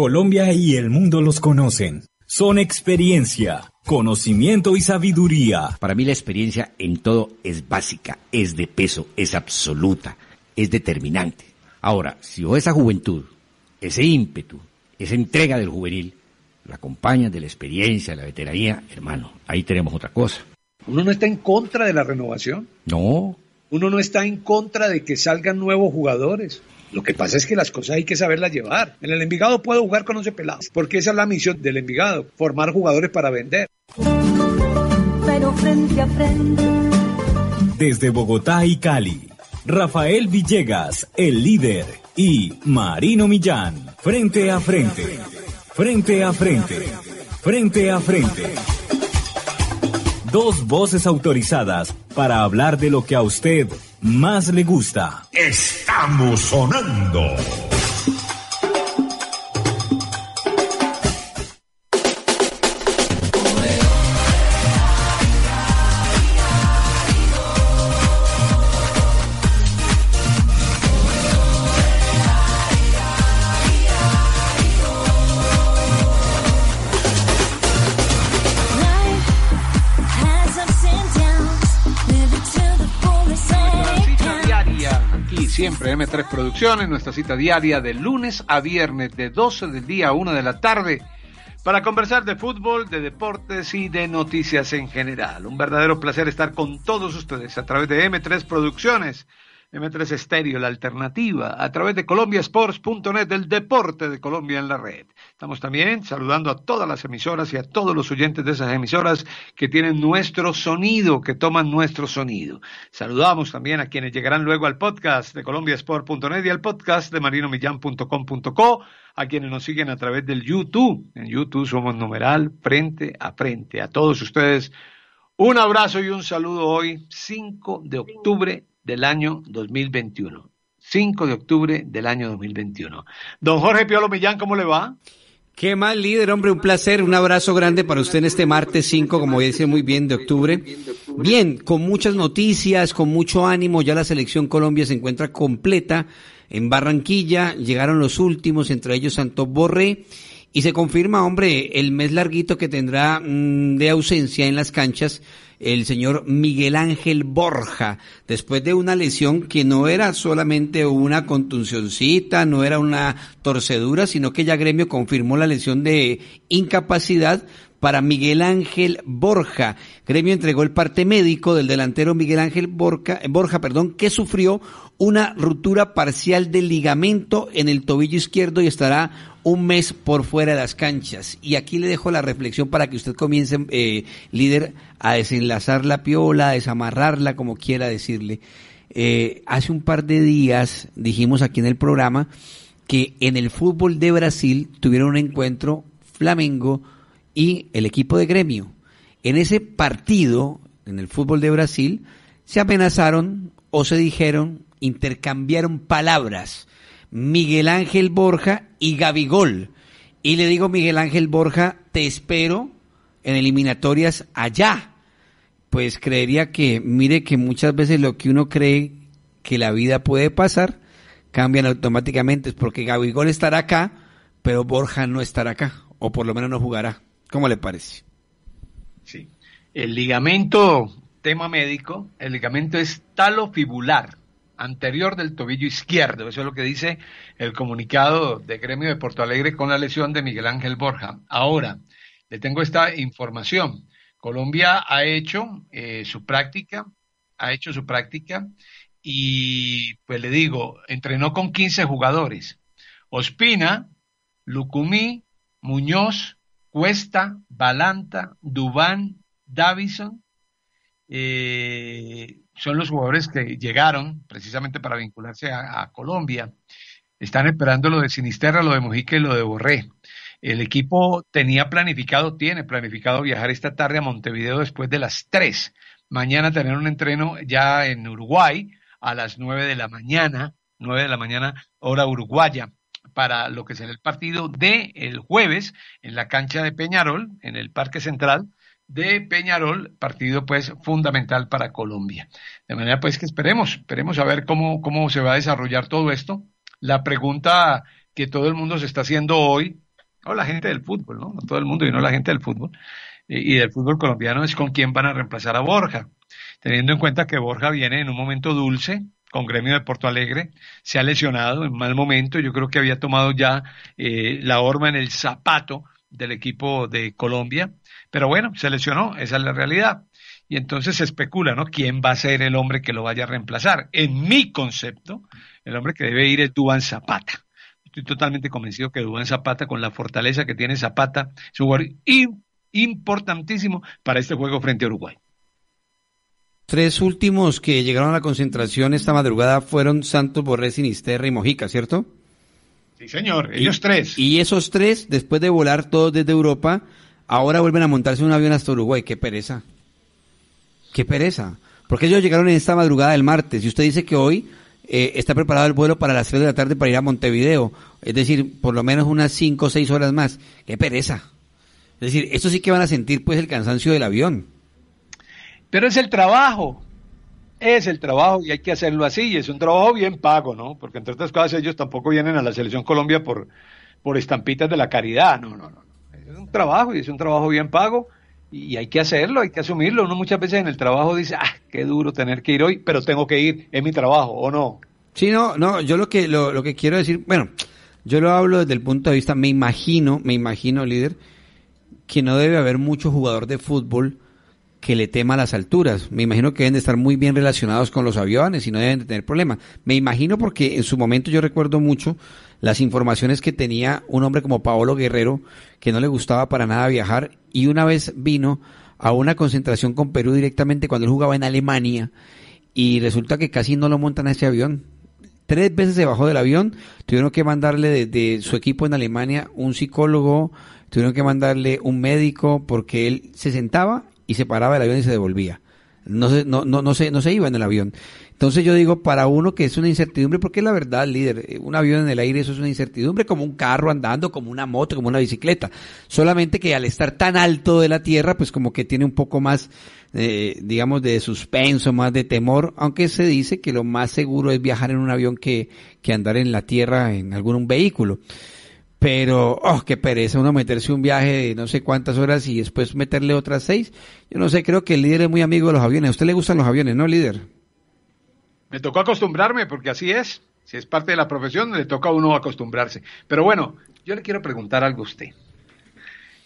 Colombia y el mundo los conocen. Son experiencia, conocimiento y sabiduría. Para mí la experiencia en todo es básica, es de peso, es absoluta, es determinante. Ahora, si o esa juventud, ese ímpetu, esa entrega del juvenil, la acompaña de la experiencia, la veteranía, hermano, ahí tenemos otra cosa. ¿Uno no está en contra de la renovación? No. ¿Uno no está en contra de que salgan nuevos jugadores? Lo que pasa es que las cosas hay que saberlas llevar. En el Envigado puedo jugar con 11 pelados, porque esa es la misión del Envigado, formar jugadores para vender. Pero frente a frente. Desde Bogotá y Cali, Rafael Villegas, el líder, y Marino Millán, frente a frente. Frente a frente. Frente a frente. Dos voces autorizadas para hablar de lo que a usted más le gusta. Estamos sonando. M3 Producciones, nuestra cita diaria de lunes a viernes de 12 del día a 1 de la tarde para conversar de fútbol, de deportes y de noticias en general. Un verdadero placer estar con todos ustedes a través de M3 Producciones M3 Estéreo, la alternativa, a través de colombiasports.net, del deporte de Colombia en la red. Estamos también saludando a todas las emisoras y a todos los oyentes de esas emisoras que tienen nuestro sonido, que toman nuestro sonido. Saludamos también a quienes llegarán luego al podcast de colombiasport.net y al podcast de marinomillán.com.co, a quienes nos siguen a través del YouTube. En YouTube somos numeral frente a frente. A todos ustedes. Un abrazo y un saludo hoy, 5 de octubre del año 2021. 5 de octubre del año 2021. Don Jorge Piolo Millán, ¿cómo le va? Qué mal líder, hombre, un placer, un abrazo grande para usted en este martes 5, como dice muy bien, de octubre. Bien, con muchas noticias, con mucho ánimo, ya la selección Colombia se encuentra completa en Barranquilla, llegaron los últimos, entre ellos Santos Borré, y se confirma, hombre, el mes larguito que tendrá mm, de ausencia en las canchas el señor Miguel Ángel Borja, después de una lesión que no era solamente una contuncioncita, no era una torcedura, sino que ya Gremio confirmó la lesión de incapacidad para Miguel Ángel Borja. Gremio entregó el parte médico del delantero Miguel Ángel Borja, Borja perdón, que sufrió una ruptura parcial del ligamento en el tobillo izquierdo y estará un mes por fuera de las canchas. Y aquí le dejo la reflexión para que usted comience, eh, líder, a desenlazar la piola, a desamarrarla, como quiera decirle. Eh, hace un par de días dijimos aquí en el programa que en el fútbol de Brasil tuvieron un encuentro Flamengo y el equipo de gremio. En ese partido, en el fútbol de Brasil, se amenazaron o se dijeron intercambiaron palabras Miguel Ángel Borja y Gabigol. Y le digo, Miguel Ángel Borja, te espero en eliminatorias allá. Pues creería que, mire que muchas veces lo que uno cree que la vida puede pasar, cambian automáticamente. Es porque Gabigol estará acá, pero Borja no estará acá, o por lo menos no jugará. ¿Cómo le parece? Sí. El ligamento, tema médico, el ligamento es talofibular anterior del tobillo izquierdo. Eso es lo que dice el comunicado de Gremio de Porto Alegre con la lesión de Miguel Ángel Borja. Ahora, le tengo esta información. Colombia ha hecho eh, su práctica, ha hecho su práctica y pues le digo, entrenó con 15 jugadores. Ospina, Lucumí, Muñoz, Cuesta, Balanta, Dubán, Davison, eh, son los jugadores que llegaron precisamente para vincularse a, Colombia. Están esperando lo de Sinisterra, lo de Mojica y lo de Borré. El equipo tenía planificado, tiene planificado viajar esta tarde a Montevideo después de las 3. Mañana tener un entreno ya en Uruguay a las 9 de la mañana, 9 de la mañana hora uruguaya, para lo que será el partido de el jueves en la cancha de Peñarol, en el Parque Central, de Peñarol, partido pues fundamental para Colombia. De manera pues que esperemos, esperemos a ver cómo, cómo se va a desarrollar todo esto. La pregunta que todo el mundo se está haciendo hoy, o la gente del fútbol, ¿no? todo el mundo, y no la gente del fútbol, y, del fútbol colombiano es con quién van a reemplazar a Borja, teniendo en cuenta que Borja viene en un momento dulce, con Gremio de Porto Alegre, se ha lesionado en mal momento, yo creo que había tomado ya eh, la horma en el zapato del equipo de Colombia, pero bueno, se lesionó, esa es la realidad. Y entonces se especula, ¿no? ¿Quién va a ser el hombre que lo vaya a reemplazar? En mi concepto, el hombre que debe ir es Duban Zapata. Estoy totalmente convencido que Duban Zapata, con la fortaleza que tiene Zapata, es un jugador importantísimo para este juego frente a Uruguay. Tres últimos que llegaron a la concentración esta madrugada fueron Santos, Borré, Sinisterra y Mojica, ¿cierto? Sí, señor, ellos tres. Y esos tres, después de volar todos desde Europa, Ahora vuelven a montarse un avión hasta Uruguay. Qué pereza. Qué pereza. Porque ellos llegaron en esta madrugada del martes y usted dice que hoy eh, está preparado el vuelo para las 3 de la tarde para ir a Montevideo. Es decir, por lo menos unas 5 o 6 horas más. Qué pereza. Es decir, esto sí que van a sentir pues el cansancio del avión. Pero es el trabajo, es el trabajo y hay que hacerlo así, y es un trabajo bien pago, ¿no? Porque entre otras cosas ellos tampoco vienen a la selección Colombia por, por estampitas de la caridad, no, no, no es un trabajo y es un trabajo bien pago y hay que hacerlo, hay que asumirlo. Uno muchas veces en el trabajo dice, ah, qué duro tener que ir hoy, pero tengo que ir, es mi trabajo, ¿o no? Sí, no, no, yo lo que, lo, que quiero decir, bueno, yo lo hablo desde el punto de vista, me imagino, me imagino, líder, que no debe haber mucho jugador de fútbol que le tema las alturas. Me imagino que deben de estar muy bien relacionados con los aviones y no deben de tener problemas. Me imagino porque en su momento yo recuerdo mucho las informaciones que tenía un hombre como Paolo Guerrero, que no le gustaba para nada viajar, y una vez vino a una concentración con Perú directamente cuando él jugaba en Alemania, y resulta que casi no lo montan a ese avión. Tres veces se bajó del avión, tuvieron que mandarle desde su equipo en Alemania un psicólogo, tuvieron que mandarle un médico, porque él se sentaba y se paraba del avión y se devolvía. No no, no, no, no se iba en el avión. Entonces yo digo, para uno que es una incertidumbre, porque la verdad, líder, eh, un avión en el aire eso es una incertidumbre, como un carro andando, como una moto, como una bicicleta. Solamente que al estar tan alto de la tierra, pues como que tiene un poco más, eh, digamos, de suspenso, más de temor, aunque se dice que lo más seguro es viajar en un avión que, que andar en la tierra en algún vehículo. Pero, oh, qué pereza uno meterse un viaje de no sé cuántas horas y después meterle otras seis. Yo no sé, creo que el líder es muy amigo de los aviones. ¿A usted le gustan los aviones, no, líder? Me tocó acostumbrarme porque así es. Si es parte de la profesión, le toca a uno acostumbrarse. Pero bueno, yo le quiero preguntar algo a usted.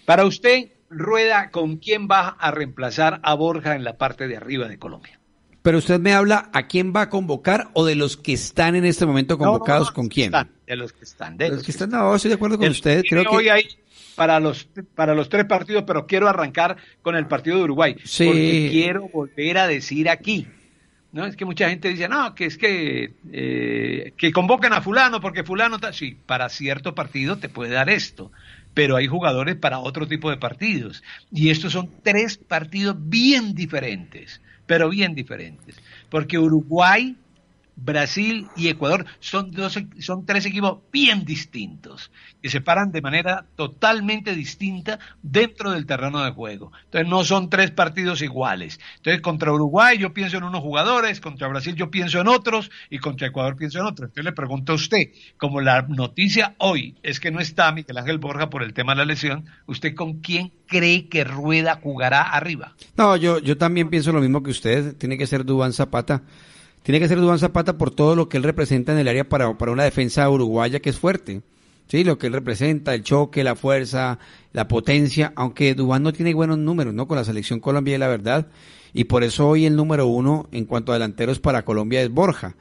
Para usted, Rueda, ¿con quién va a reemplazar a Borja en la parte de arriba de Colombia? Pero usted me habla a quién va a convocar o de los que están en este momento convocados, ¿con quién? de los que están. De los, que están, no, estoy de acuerdo con usted. Que Ahí para los, para los tres partidos, pero quiero arrancar con el partido de Uruguay. Porque quiero volver a decir aquí, no, es que mucha gente dice, no, que es que, eh, que convocan a fulano porque fulano está... Sí, para cierto partido te puede dar esto, pero hay jugadores para otro tipo de partidos. Y estos son tres partidos bien diferentes, pero bien diferentes. Porque Uruguay Brasil y Ecuador son, dos, e-, son tres equipos bien distintos, que se paran de manera totalmente distinta dentro del terreno de juego. Entonces no son tres partidos iguales. Entonces contra Uruguay yo pienso en unos jugadores, contra Brasil yo pienso en otros y contra Ecuador pienso en otros. Entonces le pregunto a usted, como la noticia hoy es que no está Miguel Ángel Borja por el tema de la lesión, ¿usted con quién cree que Rueda jugará arriba? No, yo, yo también pienso lo mismo que usted, tiene que ser Dubán Zapata tiene que ser Dubán Zapata por todo lo que él representa en el área para, una defensa uruguaya que es fuerte. Sí, lo que él representa, el choque, la fuerza, la potencia, aunque Dubán no tiene buenos números, ¿no? Con la selección Colombia, la verdad. Y por eso hoy el número uno en cuanto a delanteros para Colombia es Borja.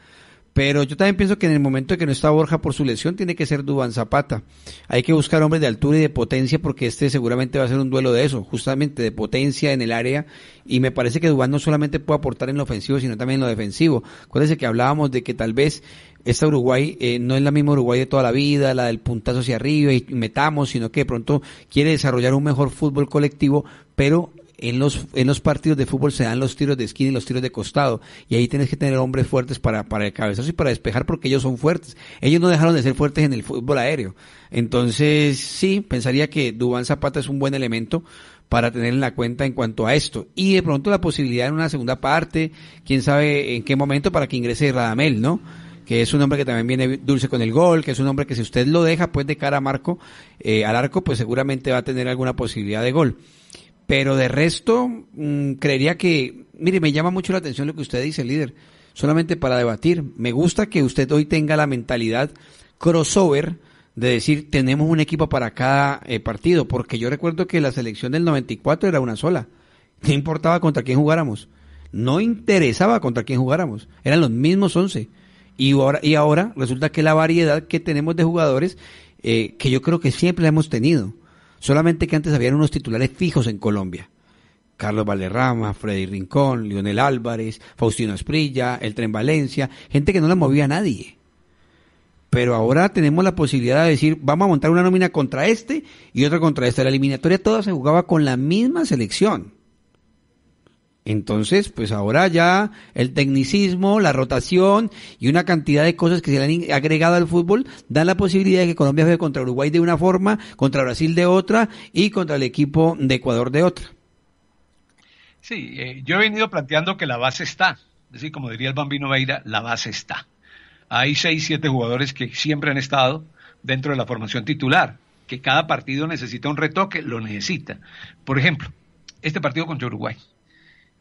Pero yo también pienso que en el momento en que no está Borja por su lesión, tiene que ser Dubán Zapata. Hay que buscar hombres de altura y de potencia porque este seguramente va a ser un duelo de eso, justamente de potencia en el área. Y me parece que Dubán no solamente puede aportar en lo ofensivo, sino también en lo defensivo. Acuérdense que hablábamos de que tal vez esta Uruguay eh, no es la misma Uruguay de toda la vida, la del puntazo hacia arriba y metamos, sino que de pronto quiere desarrollar un mejor fútbol colectivo, pero en los, en los partidos de fútbol se dan los tiros de esquina y los tiros de costado. Y ahí tienes que tener hombres fuertes para, para el cabezazo y para despejar porque ellos son fuertes. Ellos no dejaron de ser fuertes en el fútbol aéreo. Entonces, sí, pensaría que Dubán Zapata es un buen elemento para tener en la cuenta en cuanto a esto. Y de pronto la posibilidad en una segunda parte, quién sabe en qué momento para que ingrese Radamel, ¿no? que es un hombre que también viene dulce con el gol, que es un hombre que si usted lo deja pues de cara a Marco, eh, al arco, pues seguramente va a tener alguna posibilidad de gol. Pero de resto, mm, creería que, mire, me llama mucho la atención lo que usted dice, líder, solamente para debatir. Me gusta que usted hoy tenga la mentalidad crossover de decir, tenemos un equipo para cada eh, partido, porque yo recuerdo que la selección del 94 era una sola. No importaba contra quién jugáramos. No interesaba contra quién jugáramos. Eran los mismos 11. Y ahora, y ahora resulta que la variedad que tenemos de jugadores, eh, que yo creo que siempre la hemos tenido, Solamente que antes habían unos titulares fijos en Colombia. Carlos Valderrama, Freddy Rincón, Lionel Álvarez, Faustino Esprilla, El Tren Valencia, gente que no la movía a nadie. Pero ahora tenemos la posibilidad de decir, vamos a montar una nómina contra este y otra contra este. La eliminatoria toda se jugaba con la misma selección. Entonces, pues ahora ya el tecnicismo, la rotación y una cantidad de cosas que se le han agregado al fútbol dan la posibilidad de que Colombia juegue contra Uruguay de una forma, contra Brasil de otra y contra el equipo de Ecuador de otra. Sí, eh, yo he venido planteando que la base está, es decir, como diría el bambino Beira, la base está. Hay seis, siete jugadores que siempre han estado dentro de la formación titular, que cada partido necesita un retoque, lo necesita. Por ejemplo, este partido contra Uruguay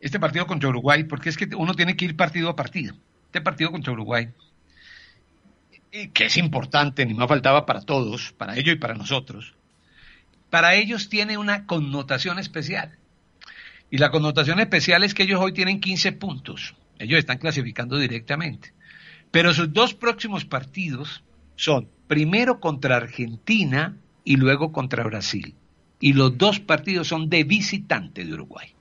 este partido contra Uruguay, porque es que uno tiene que ir partido a partido. Este partido contra Uruguay, que es importante, ni más faltaba para todos, para ellos y para nosotros, para ellos tiene una connotación especial. Y la connotación especial es que ellos hoy tienen 15 puntos. Ellos están clasificando directamente. Pero sus dos próximos partidos son primero contra Argentina y luego contra Brasil. Y los dos partidos son de visitante de Uruguay.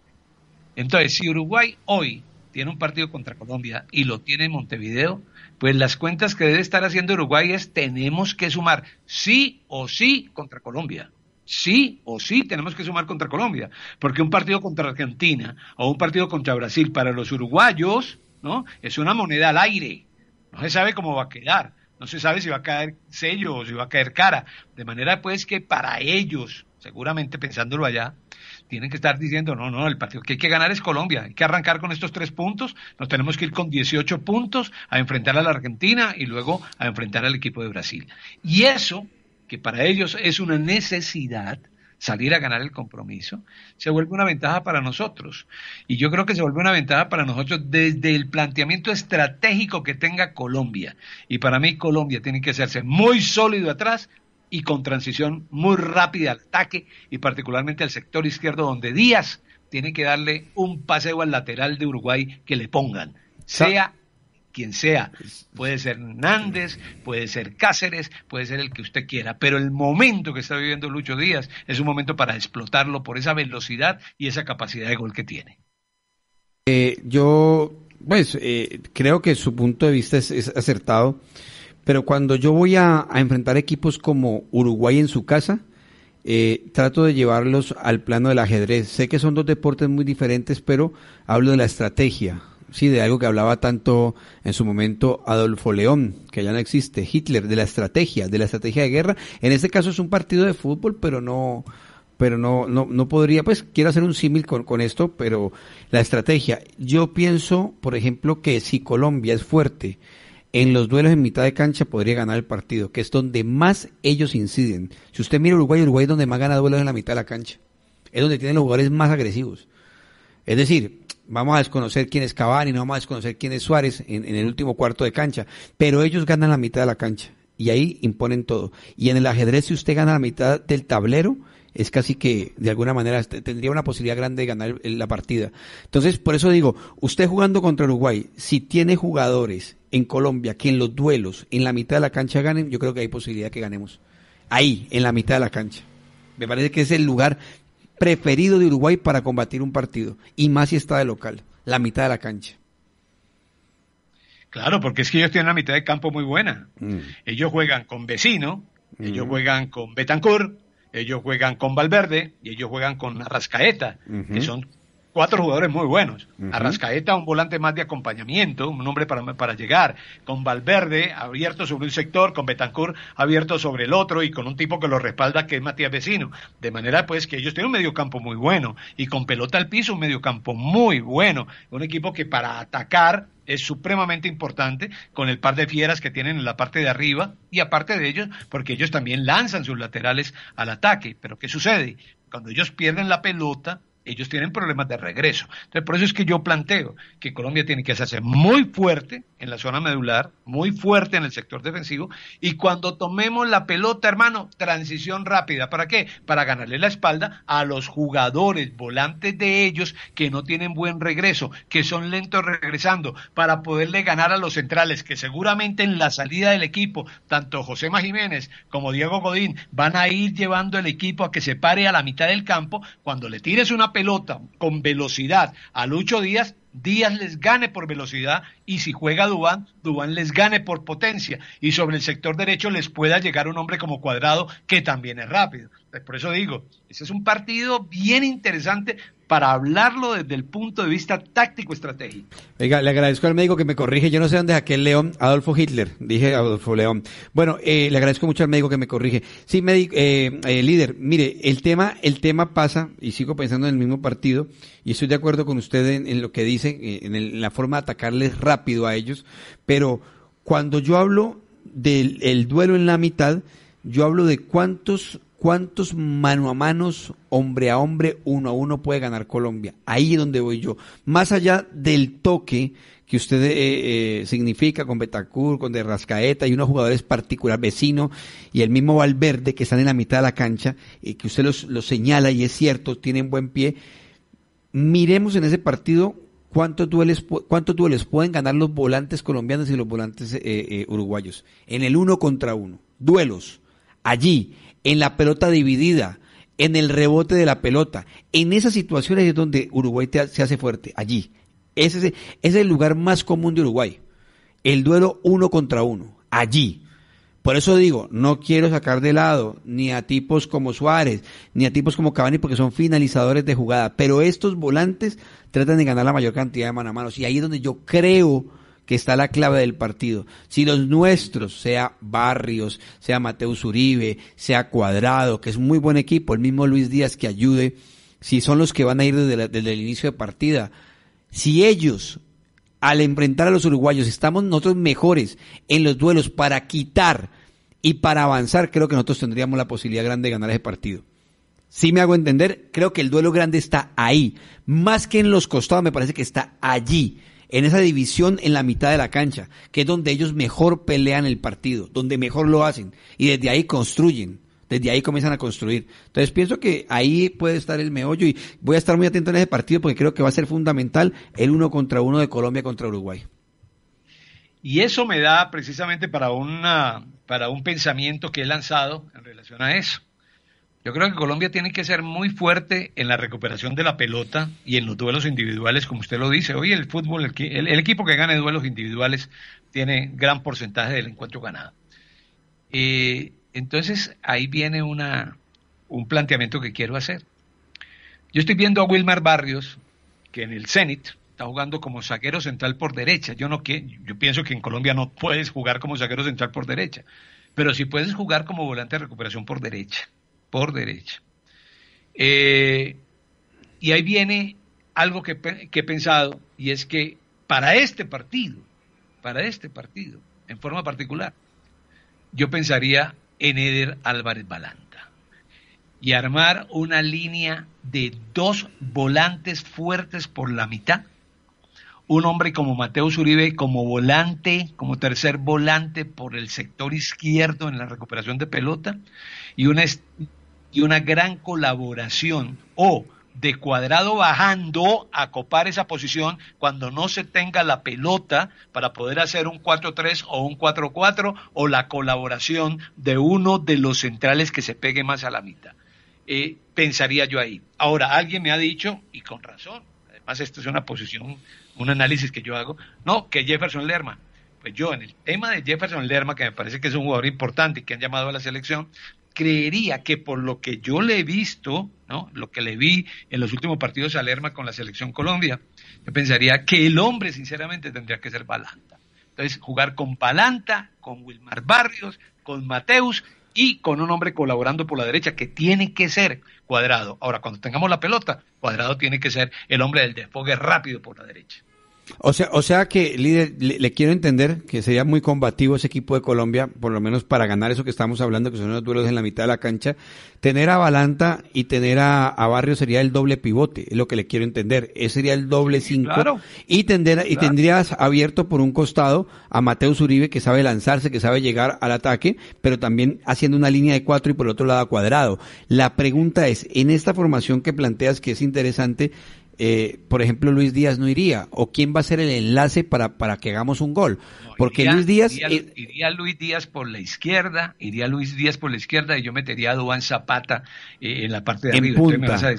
Entonces, si Uruguay hoy tiene un partido contra Colombia y lo tiene en Montevideo, pues las cuentas que debe estar haciendo Uruguay es tenemos que sumar sí o sí contra Colombia. Sí o sí tenemos que sumar contra Colombia, porque un partido contra Argentina o un partido contra Brasil para los uruguayos, ¿no? Es una moneda al aire. No se sabe cómo va a quedar, no se sabe si va a caer sello o si va a caer cara, de manera pues que para ellos, seguramente pensándolo allá, tienen que estar diciendo, no, no, el partido que hay que ganar es Colombia, hay que arrancar con estos tres puntos, nos tenemos que ir con 18 puntos a enfrentar a la Argentina y luego a enfrentar al equipo de Brasil. Y eso, que para ellos es una necesidad, salir a ganar el compromiso, se vuelve una ventaja para nosotros. Y yo creo que se vuelve una ventaja para nosotros desde el planteamiento estratégico que tenga Colombia. Y para mí Colombia tiene que hacerse muy sólido atrás y con transición muy rápida al ataque y particularmente al sector izquierdo donde Díaz tiene que darle un paseo al lateral de Uruguay que le pongan, sea quien sea. Puede ser Hernández, puede ser Cáceres, puede ser el que usted quiera, pero el momento que está viviendo Lucho Díaz es un momento para explotarlo por esa velocidad y esa capacidad de gol que tiene. Eh, yo, pues, eh, creo que su punto de vista es acertado. Pero cuando yo voy a, enfrentar equipos como Uruguay en su casa, eh, trato de llevarlos al plano del ajedrez. Sé que son dos deportes muy diferentes, pero hablo de la estrategia, sí, de algo que hablaba tanto en su momento Adolfo León, que ya no existe, Hitler, de la estrategia, de la estrategia de guerra. En este caso es un partido de fútbol, pero no, pero no, no, no podría, pues quiero hacer un símil con, con esto, pero la estrategia. Yo pienso, por ejemplo, que si Colombia es fuerte, en los duelos en mitad de cancha podría ganar el partido, que es donde más ellos inciden. Si usted mira Uruguay, Uruguay es donde más gana duelos en la mitad de la cancha. Es donde tienen los jugadores más agresivos. Es decir, vamos a desconocer quién es Cavani, no vamos a desconocer quién es Suárez en, en el último cuarto de cancha, pero ellos ganan la mitad de la cancha y ahí imponen todo. Y en el ajedrez, si usted gana la mitad del tablero, es casi que de alguna manera tendría una posibilidad grande de ganar la partida. Entonces, por eso digo, usted jugando contra Uruguay, si tiene jugadores en Colombia que en los duelos, en la mitad de la cancha ganen, yo creo que hay posibilidad que ganemos. Ahí, en la mitad de la cancha. Me parece que es el lugar preferido de Uruguay para combatir un partido, y más si está de local, la mitad de la cancha. Claro, porque es que ellos tienen la mitad de campo muy buena. Mm. Ellos juegan con Vecino, ellos mm. juegan con Betancourt, ellos juegan con Valverde y ellos juegan con Arrascaeta, que son cuatro jugadores muy buenos. Arrascaeta, un volante más de acompañamiento, un hombre para, para, llegar. Con Valverde abierto sobre un sector, con Betancourt abierto sobre el otro y con un tipo que lo respalda que es Matías Vecino. De manera pues que ellos tienen un mediocampo muy bueno y con pelota al piso un campo muy bueno. Un equipo que para atacar es supremamente importante con el par de fieras que tienen en la parte de arriba y aparte de ellos, porque ellos también lanzan sus laterales al ataque. Pero ¿qué sucede? Cuando ellos pierden la pelota, ellos tienen problemas de regreso. Entonces, por eso es que yo planteo que Colombia tiene que hacerse muy fuerte en la zona medular, muy fuerte en el sector defensivo, y cuando tomemos la pelota, hermano, transición rápida. ¿Para qué? Para ganarle la espalda a los jugadores volantes de ellos que no tienen buen regreso, que son lentos regresando, para poderle ganar a los centrales, que seguramente en la salida del equipo, tanto José Jiménez como Diego Godín van a ir llevando el equipo a que se pare a la mitad del campo cuando le tires una pelota con velocidad a Lucho Díaz, Díaz les gane por velocidad y si juega Dubán, Dubán les gane por potencia y sobre el sector derecho les pueda llegar un hombre como Cuadrado que también es rápido. Pues por eso digo, ese es un partido bien interesante para hablarlo desde el punto de vista táctico estratégico. Venga, le agradezco al médico que me corrige. Yo no sé dónde aquel León, Adolfo Hitler, dije Adolfo León. Bueno, eh, le agradezco mucho al médico que me corrige. Sí, médico, eh, eh, líder, mire, el tema, el tema pasa, y sigo pensando en el mismo partido, y estoy de acuerdo con usted en, lo que dice, eh, en, la forma de atacarles rápido a ellos, pero cuando yo hablo del duelo en la mitad, yo hablo de cuántos ¿Cuántos mano a mano, hombre a hombre, uno a uno puede ganar Colombia? Ahí es donde voy yo. Más allá del toque que usted eh, eh, significa con Betacur, con De Rascaeta y unos jugadores particulares, vecino y el mismo Valverde que están en la mitad de la cancha y que usted los, señala y es cierto, tienen buen pie. Miremos en ese partido ¿Cuántos dueles, ¿Cuántos dueles, pueden ganar los volantes colombianos y los volantes eh, uruguayos? En el uno contra uno. Duelos. Allí, en la pelota dividida, en el rebote de la pelota. En esas situaciones es donde Uruguay se hace fuerte, allí. Ese, es el lugar más común de Uruguay. El duelo uno contra uno, allí. Por eso digo, no quiero sacar de lado ni a tipos como Suárez, ni a tipos como Cavani, porque son finalizadores de jugada. Pero estos volantes tratan de ganar la mayor cantidad de mano a mano Y ahí es donde yo creo que está la clave del partido. Si los nuestros, sea Barrios, sea Mateus Uribe, sea Cuadrado, que es un muy buen equipo, el mismo Luis Díaz que ayude, si son los que van a ir desde, el inicio de partida, si ellos al enfrentar a los uruguayos estamos nosotros mejores en los duelos para quitar y para avanzar, creo que nosotros tendríamos la posibilidad grande de ganar ese partido. Si me hago entender, creo que el duelo grande está ahí. Más que en los costados, me parece que está allí en esa división en la mitad de la cancha, que es donde ellos mejor pelean el partido, donde mejor lo hacen y desde ahí construyen. Desde ahí comienzan a construir. Entonces pienso que ahí puede estar el meollo y voy a estar muy atento en ese partido porque creo que va a ser fundamental el uno contra uno de Colombia contra Uruguay. Y eso me da precisamente para, una, para un pensamiento que he lanzado en relación a eso. Yo creo que Colombia tiene que ser muy fuerte en la recuperación de la pelota y en los duelos individuales, como usted lo dice. Hoy el fútbol, el, el, equipo que gane duelos individuales tiene gran porcentaje del encuentro ganado. Eh, entonces ahí viene un planteamiento que quiero hacer. Yo estoy viendo a Wilmar Barrios, que en el Zenit está jugando como saquero central por derecha. Yo, no, que, yo pienso que en Colombia no puedes jugar como saquero central por derecha, pero sí puedes jugar como volante de recuperación por derecha por derecha. Eh, y ahí viene algo que, he pensado, y es que para este partido, para este partido, en forma particular, yo pensaría en Eder Álvarez Balanta y armar una línea de dos volantes fuertes por la mitad. Un hombre como Mateo Uribe como volante, como tercer volante por el sector izquierdo en la recuperación de pelota y una y una gran colaboración o de cuadrado bajando a copar esa posición cuando no se tenga la pelota para poder hacer un 4-3 o un 4-4 o la colaboración de uno de los centrales que se pegue más a la mitad. Eh, pensaría yo ahí. Ahora, alguien me ha dicho, y con razón, además esto es una posición, un análisis que yo hago, no, que Jefferson Lerma. Pues yo en el tema de Jefferson Lerma, que me parece que es un jugador importante y que han llamado a la selección, creería que por lo que yo le he visto, ¿no? lo que le vi en los últimos partidos a Lerma con la selección Colombia, yo pensaría que el hombre sinceramente tendría que ser Palanta. Entonces, jugar con Palanta, con Wilmar Barrios, con Mateus y con un hombre colaborando por la derecha que tiene que ser cuadrado. Ahora, cuando tengamos la pelota, cuadrado tiene que ser el hombre del desfogue rápido por la derecha. O sea, o sea que, líder, le, quiero entender que sería muy combativo ese equipo de Colombia, por lo menos para ganar eso que estamos hablando, que son unos duelos en la mitad de la cancha. Tener a Balanta y tener a, Barrio sería el doble pivote, es lo que le quiero entender. Ese sería el doble cinco. Claro, y, tender, y tendrías abierto por un costado a Mateo Uribe, que sabe lanzarse, que sabe llegar al ataque, pero también haciendo una línea de cuatro y por el otro lado cuadrado. La pregunta es, en esta formación que planteas, que es interesante, eh, por ejemplo, Luis Díaz no iría? ¿O quién va a ser el enlace para, para que hagamos un gol? Porque Luis Díaz... Iría, Luis Díaz por la izquierda, iría Luis Díaz por la izquierda y yo metería a Duan Zapata eh, en la parte de arriba. en punta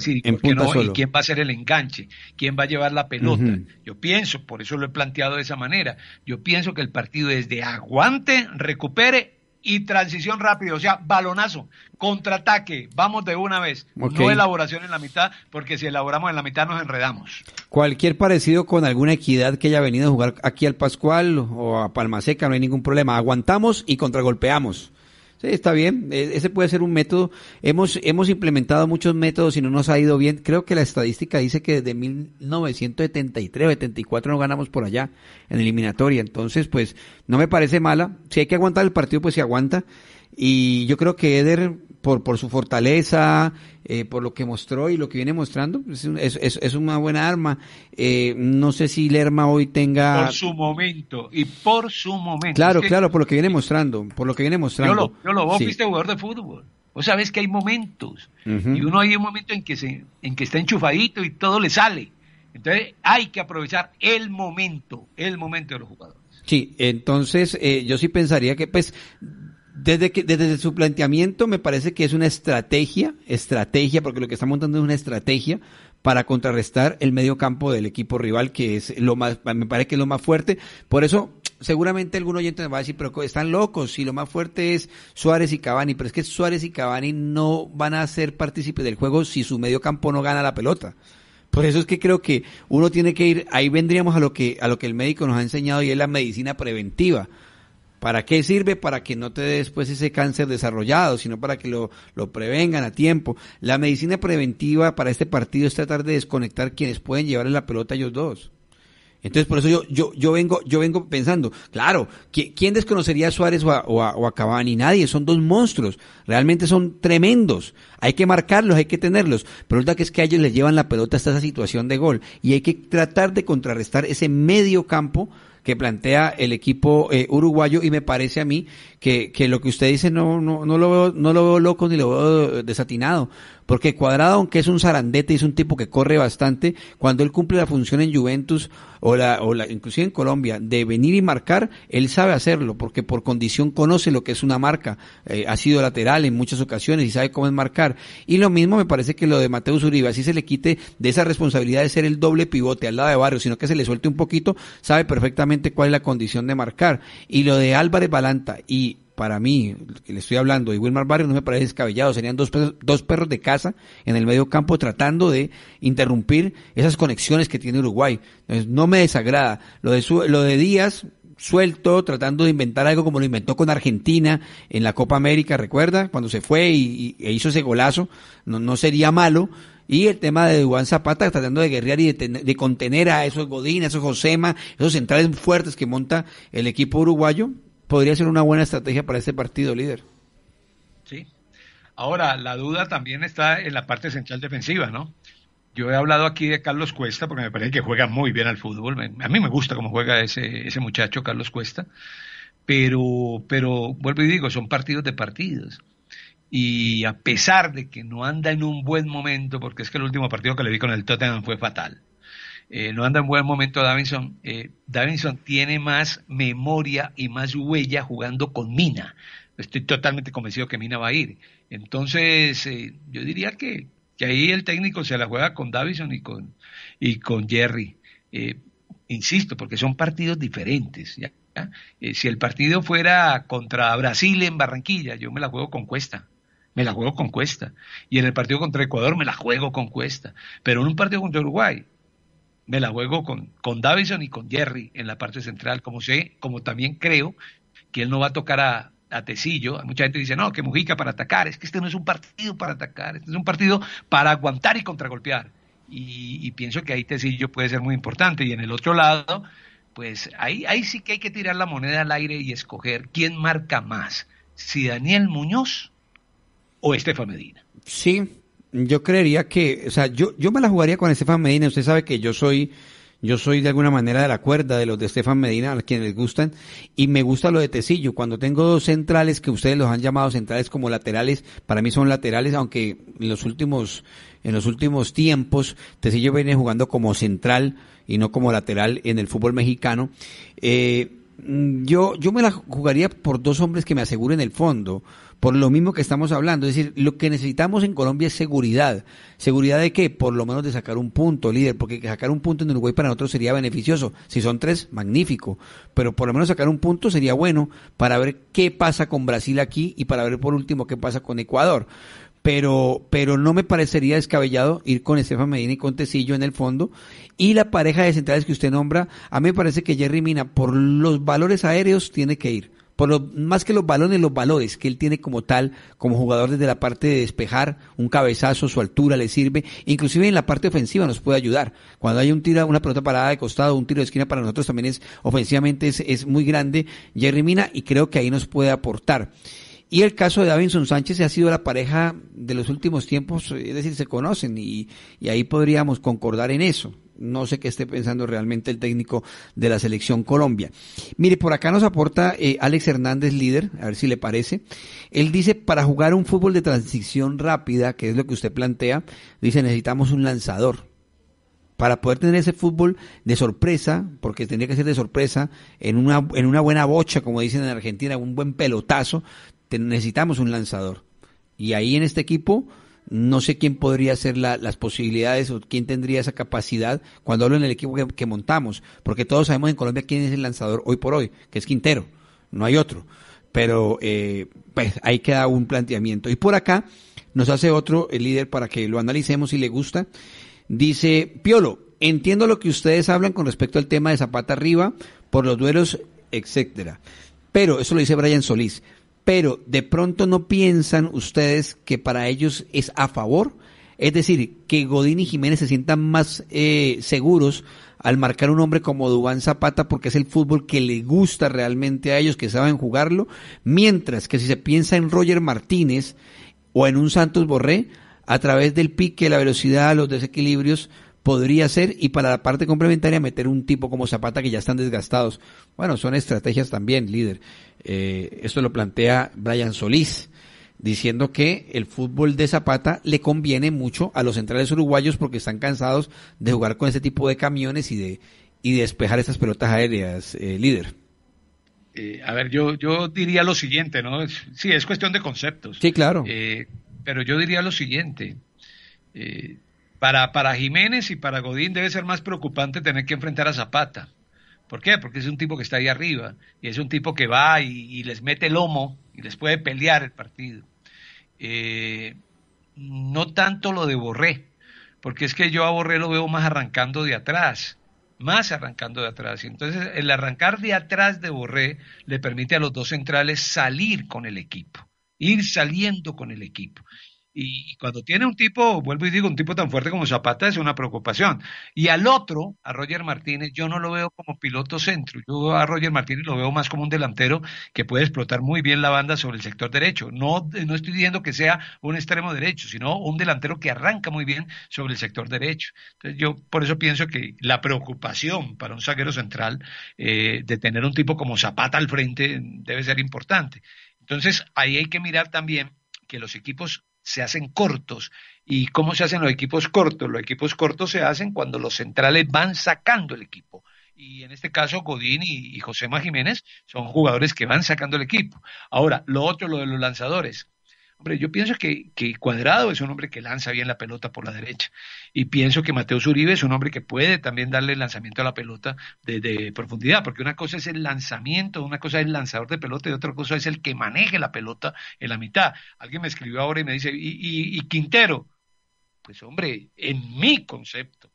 ¿y quién va a ser el enganche? ¿Quién va a llevar la pelota? Yo pienso, por eso lo he planteado de esa manera, yo pienso que el partido es de aguante, recupere y transición rápida, o sea, balonazo, contraataque, vamos de una vez, no elaboración en la mitad, porque si elaboramos en la mitad nos enredamos. Cualquier parecido con alguna equidad que haya venido a jugar aquí al Pascual o a Palmaseca, no hay ningún problema, aguantamos y contragolpeamos. Sí, está bien. E, ese puede ser un método. Hemos, hemos implementado muchos métodos y no nos ha ido bien. Creo que la estadística dice que desde 1973 o 74 no ganamos por allá en eliminatoria. Entonces, pues no me parece mala. Si hay que aguantar el partido, pues se aguanta. Y yo creo que Eder por, por su fortaleza, eh, por lo que mostró y lo que viene mostrando, es, es, una buena arma. Eh, no sé si Lerma hoy tenga... Por su momento, y por su momento. Claro, claro, por lo que viene mostrando, por lo que viene mostrando. Yo lo, yo lo vos jugador de fútbol. Vos sabés que hay momentos, y uno hay un momento en que, se, en que está enchufadito y todo le sale. Entonces hay que aprovechar el momento, el momento de los jugadores. Sí, entonces eh, yo sí pensaría que pues desde, que, desde su planteamiento me parece que es una estrategia, estrategia, porque lo que está montando es una estrategia para contrarrestar el medio campo del equipo rival, que es lo más, me parece que es lo más fuerte. Por eso, seguramente algún oyente me va a decir, pero están locos, si lo más fuerte es Suárez y Cavani, pero es que Suárez y Cavani no van a ser partícipes del juego si su medio campo no gana la pelota. Por eso es que creo que uno tiene que ir, ahí vendríamos a lo que, a lo que el médico nos ha enseñado y es la medicina preventiva. ¿Para qué sirve? Para que no te dé después ese cáncer desarrollado, sino para que lo, lo prevengan a tiempo. La medicina preventiva para este partido es tratar de desconectar quienes pueden llevarle la pelota a ellos dos. Entonces, por eso yo, yo, yo, vengo, yo vengo pensando, claro, ¿quién desconocería a Suárez o a, o, a, Nadie, son dos monstruos, realmente son tremendos, hay que marcarlos, hay que tenerlos, pero resulta que es que a ellos les llevan la pelota hasta esa situación de gol y hay que tratar de contrarrestar ese medio campo que plantea el equipo eh, uruguayo y me parece a mí que, que lo que usted dice no, no, no, lo veo, no lo veo loco ni lo veo eh, desatinado, porque Cuadrado, aunque es un zarandete, es un tipo que corre bastante, cuando él cumple la función en Juventus o la, o la inclusive en Colombia, de venir y marcar, él sabe hacerlo, porque por condición conoce lo que es una marca, eh, ha sido lateral en muchas ocasiones y sabe cómo es marcar. Y lo mismo me parece que lo de Mateus Uribe, así se le quite de esa responsabilidad de ser el doble pivote al lado de Barrio, sino que se le suelte un poquito, sabe perfectamente cuál es la condición de marcar. Y lo de Álvarez Balanta y para mí, que le estoy hablando, y Wilmar Barrios no me parece descabellado, serían dos, perros, dos perros de casa en el medio campo tratando de interrumpir esas conexiones que tiene Uruguay. Entonces, no me desagrada. Lo de, lo de Díaz, suelto, tratando de inventar algo como lo inventó con Argentina en la Copa América, recuerda, cuando se fue e hizo ese golazo, no, no sería malo, y el tema de Juan Zapata tratando de guerrear y de, contener a esos Godín, a esos Josema, esos centrales fuertes que monta el equipo uruguayo, podría ser una buena estrategia para este partido, líder. Sí. Ahora, la duda también está en la parte central defensiva, ¿no? Yo he hablado aquí de Carlos Cuesta porque me parece que juega muy bien al fútbol. A mí me gusta cómo juega ese, ese muchacho, Carlos Cuesta. Pero, pero vuelvo y digo, son partidos de partidos y a pesar de que no anda en un buen momento, porque es que el último partido que le vi con el Tottenham fue fatal, eh, no anda en buen momento Davinson, eh, Davinson tiene más memoria y más huella jugando con Mina. Estoy totalmente convencido que Mina va a ir. Entonces, eh, yo diría que, ahí el técnico se la juega con Davison y con, y con Jerry. Eh, insisto, porque son partidos diferentes. si el partido fuera contra Brasil en Barranquilla, yo me la juego con Cuesta me la juego con Cuesta. Y en el partido contra Ecuador me la juego con Cuesta. Pero en un partido contra Uruguay me la juego con, con Davison y con Jerry en la parte central, como sé, como también creo que él no va a tocar a, a Tecillo. Mucha gente dice, no, que Mujica para atacar. Es que este no es un partido para atacar, este es un partido para aguantar y contragolpear. Y, pienso que ahí Tecillo puede ser muy importante. Y en el otro lado, pues ahí, ahí sí que hay que tirar la moneda al aire y escoger quién marca más. Si Daniel Muñoz o Estefan Medina. Sí, yo creería que, o sea, yo, me la jugaría con Estefan Medina. Usted sabe que yo soy, yo soy de alguna manera de la cuerda de los de Estefan Medina, a quienes les gustan, y me gusta lo de Tecillo. Cuando tengo dos centrales que ustedes los han llamado centrales como laterales, para mí son laterales, aunque en los últimos, en los últimos tiempos Tecillo viene jugando como central y no como lateral en el fútbol mexicano. Eh, mm, yo, yo me la jugaría por dos hombres que me aseguren el fondo por lo mismo que estamos hablando. Es decir, lo que necesitamos en Colombia es seguridad. ¿Seguridad de qué? Por lo menos de sacar un punto, líder, porque sacar un punto en Uruguay para nosotros sería beneficioso. Si son tres, magnífico. Pero por lo menos sacar un punto sería bueno para ver qué pasa con Brasil aquí y para ver por último qué pasa con Ecuador pero, pero no me parecería descabellado ir con Estefan Medina y con en el fondo. Y la pareja de centrales que usted nombra, a mí me parece que Jerry Mina, por los valores aéreos, tiene que ir por lo, más que los balones, los valores que él tiene como tal, como jugador desde la parte de despejar, un cabezazo, su altura le sirve, inclusive en la parte ofensiva nos puede ayudar. Cuando hay un tiro, una pelota parada de costado, un tiro de esquina para nosotros también es ofensivamente es, muy grande Jerry Mina y creo que ahí nos puede aportar. Y el caso de Davinson Sánchez ha sido la pareja de los últimos tiempos, es decir, se conocen y ahí podríamos concordar en eso. No sé qué esté pensando realmente el técnico de la selección Colombia. Mire, por acá nos aporta eh, Alex Hernández, líder, a ver si le parece. Él dice, para jugar un fútbol de transición rápida, que es lo que usted plantea, dice, necesitamos un lanzador para poder tener ese fútbol de sorpresa, porque tendría que ser de sorpresa, en una, en una buena bocha, como dicen en Argentina, un buen pelotazo, necesitamos un lanzador. Y ahí en este equipo no sé quién podría hacer las posibilidades o quién tendría esa capacidad cuando hablo en el equipo que, montamos, porque todos sabemos en Colombia quién es el lanzador hoy por hoy, que es Quintero, no hay otro. Pero eh, pues ahí queda un planteamiento. Y por acá nos hace otro el líder para que lo analicemos si le gusta. Dice, Piolo, entiendo lo que ustedes hablan con respecto al tema de Zapata arriba, por los duelos, etcétera. Pero, eso lo dice Brian Solís, pero de pronto no piensan ustedes que para ellos es a favor. Es decir, que Godín y Jiménez se sientan más eh, seguros al marcar un hombre como Dubán Zapata porque es el fútbol que le gusta realmente a ellos, que saben jugarlo, mientras que si se piensa en Roger Martínez o en un Santos Borré, a través del pique, la velocidad, los desequilibrios, podría ser y para la parte complementaria meter un tipo como Zapata que ya están desgastados. Bueno, son estrategias también, líder. Eh, esto lo plantea Brian Solís diciendo que el fútbol de Zapata le conviene mucho a los centrales uruguayos porque están cansados de jugar con ese tipo de camiones y de y despejar esas pelotas aéreas, eh, líder. Eh, a ver, yo, yo diría lo siguiente, ¿no? Sí, es cuestión de conceptos. Sí, claro. pero yo diría lo siguiente. Eh, para, Jiménez y para Godín debe ser más preocupante tener que enfrentar a Zapata. ¿Por qué? Porque es un tipo que está ahí arriba y es un tipo que va y, les mete el lomo y les puede pelear el partido. Eh, no tanto lo de Borré, porque es que yo a Borré lo veo más arrancando de atrás, más arrancando de atrás. Y entonces el arrancar de atrás de Borré le permite a los dos centrales salir con el equipo, ir saliendo con el equipo. Y, cuando tiene un tipo, vuelvo y digo, un tipo tan fuerte como Zapata es una preocupación. Y al otro, a Roger Martínez, yo no lo veo como piloto centro. Yo a Roger Martínez lo veo más como un delantero que puede explotar muy bien la banda sobre el sector derecho. No, eh, no estoy diciendo que sea un extremo derecho, sino un delantero que arranca muy bien sobre el sector derecho. Entonces yo por eso pienso que la preocupación para un zaguero central eh, de tener un tipo como Zapata al frente debe ser importante. Entonces ahí hay que mirar también que los equipos se hacen cortos. ¿Y cómo se hacen los equipos cortos? Los equipos cortos se hacen cuando los centrales van sacando el equipo. Y en este caso, Godín y, José Jiménez son jugadores que van sacando el equipo. Ahora, lo otro, lo de los lanzadores. Hombre, yo pienso que, Cuadrado es un hombre que lanza bien la pelota por la derecha. Y pienso que Mateo Zuribe es un hombre que puede también darle lanzamiento a la pelota de profundidad, porque una cosa es el lanzamiento, una cosa es el lanzador de pelota y otra cosa es el que maneje la pelota en la mitad. Alguien me escribió ahora y me dice, ¿y, y Quintero? Pues hombre, en mi concepto,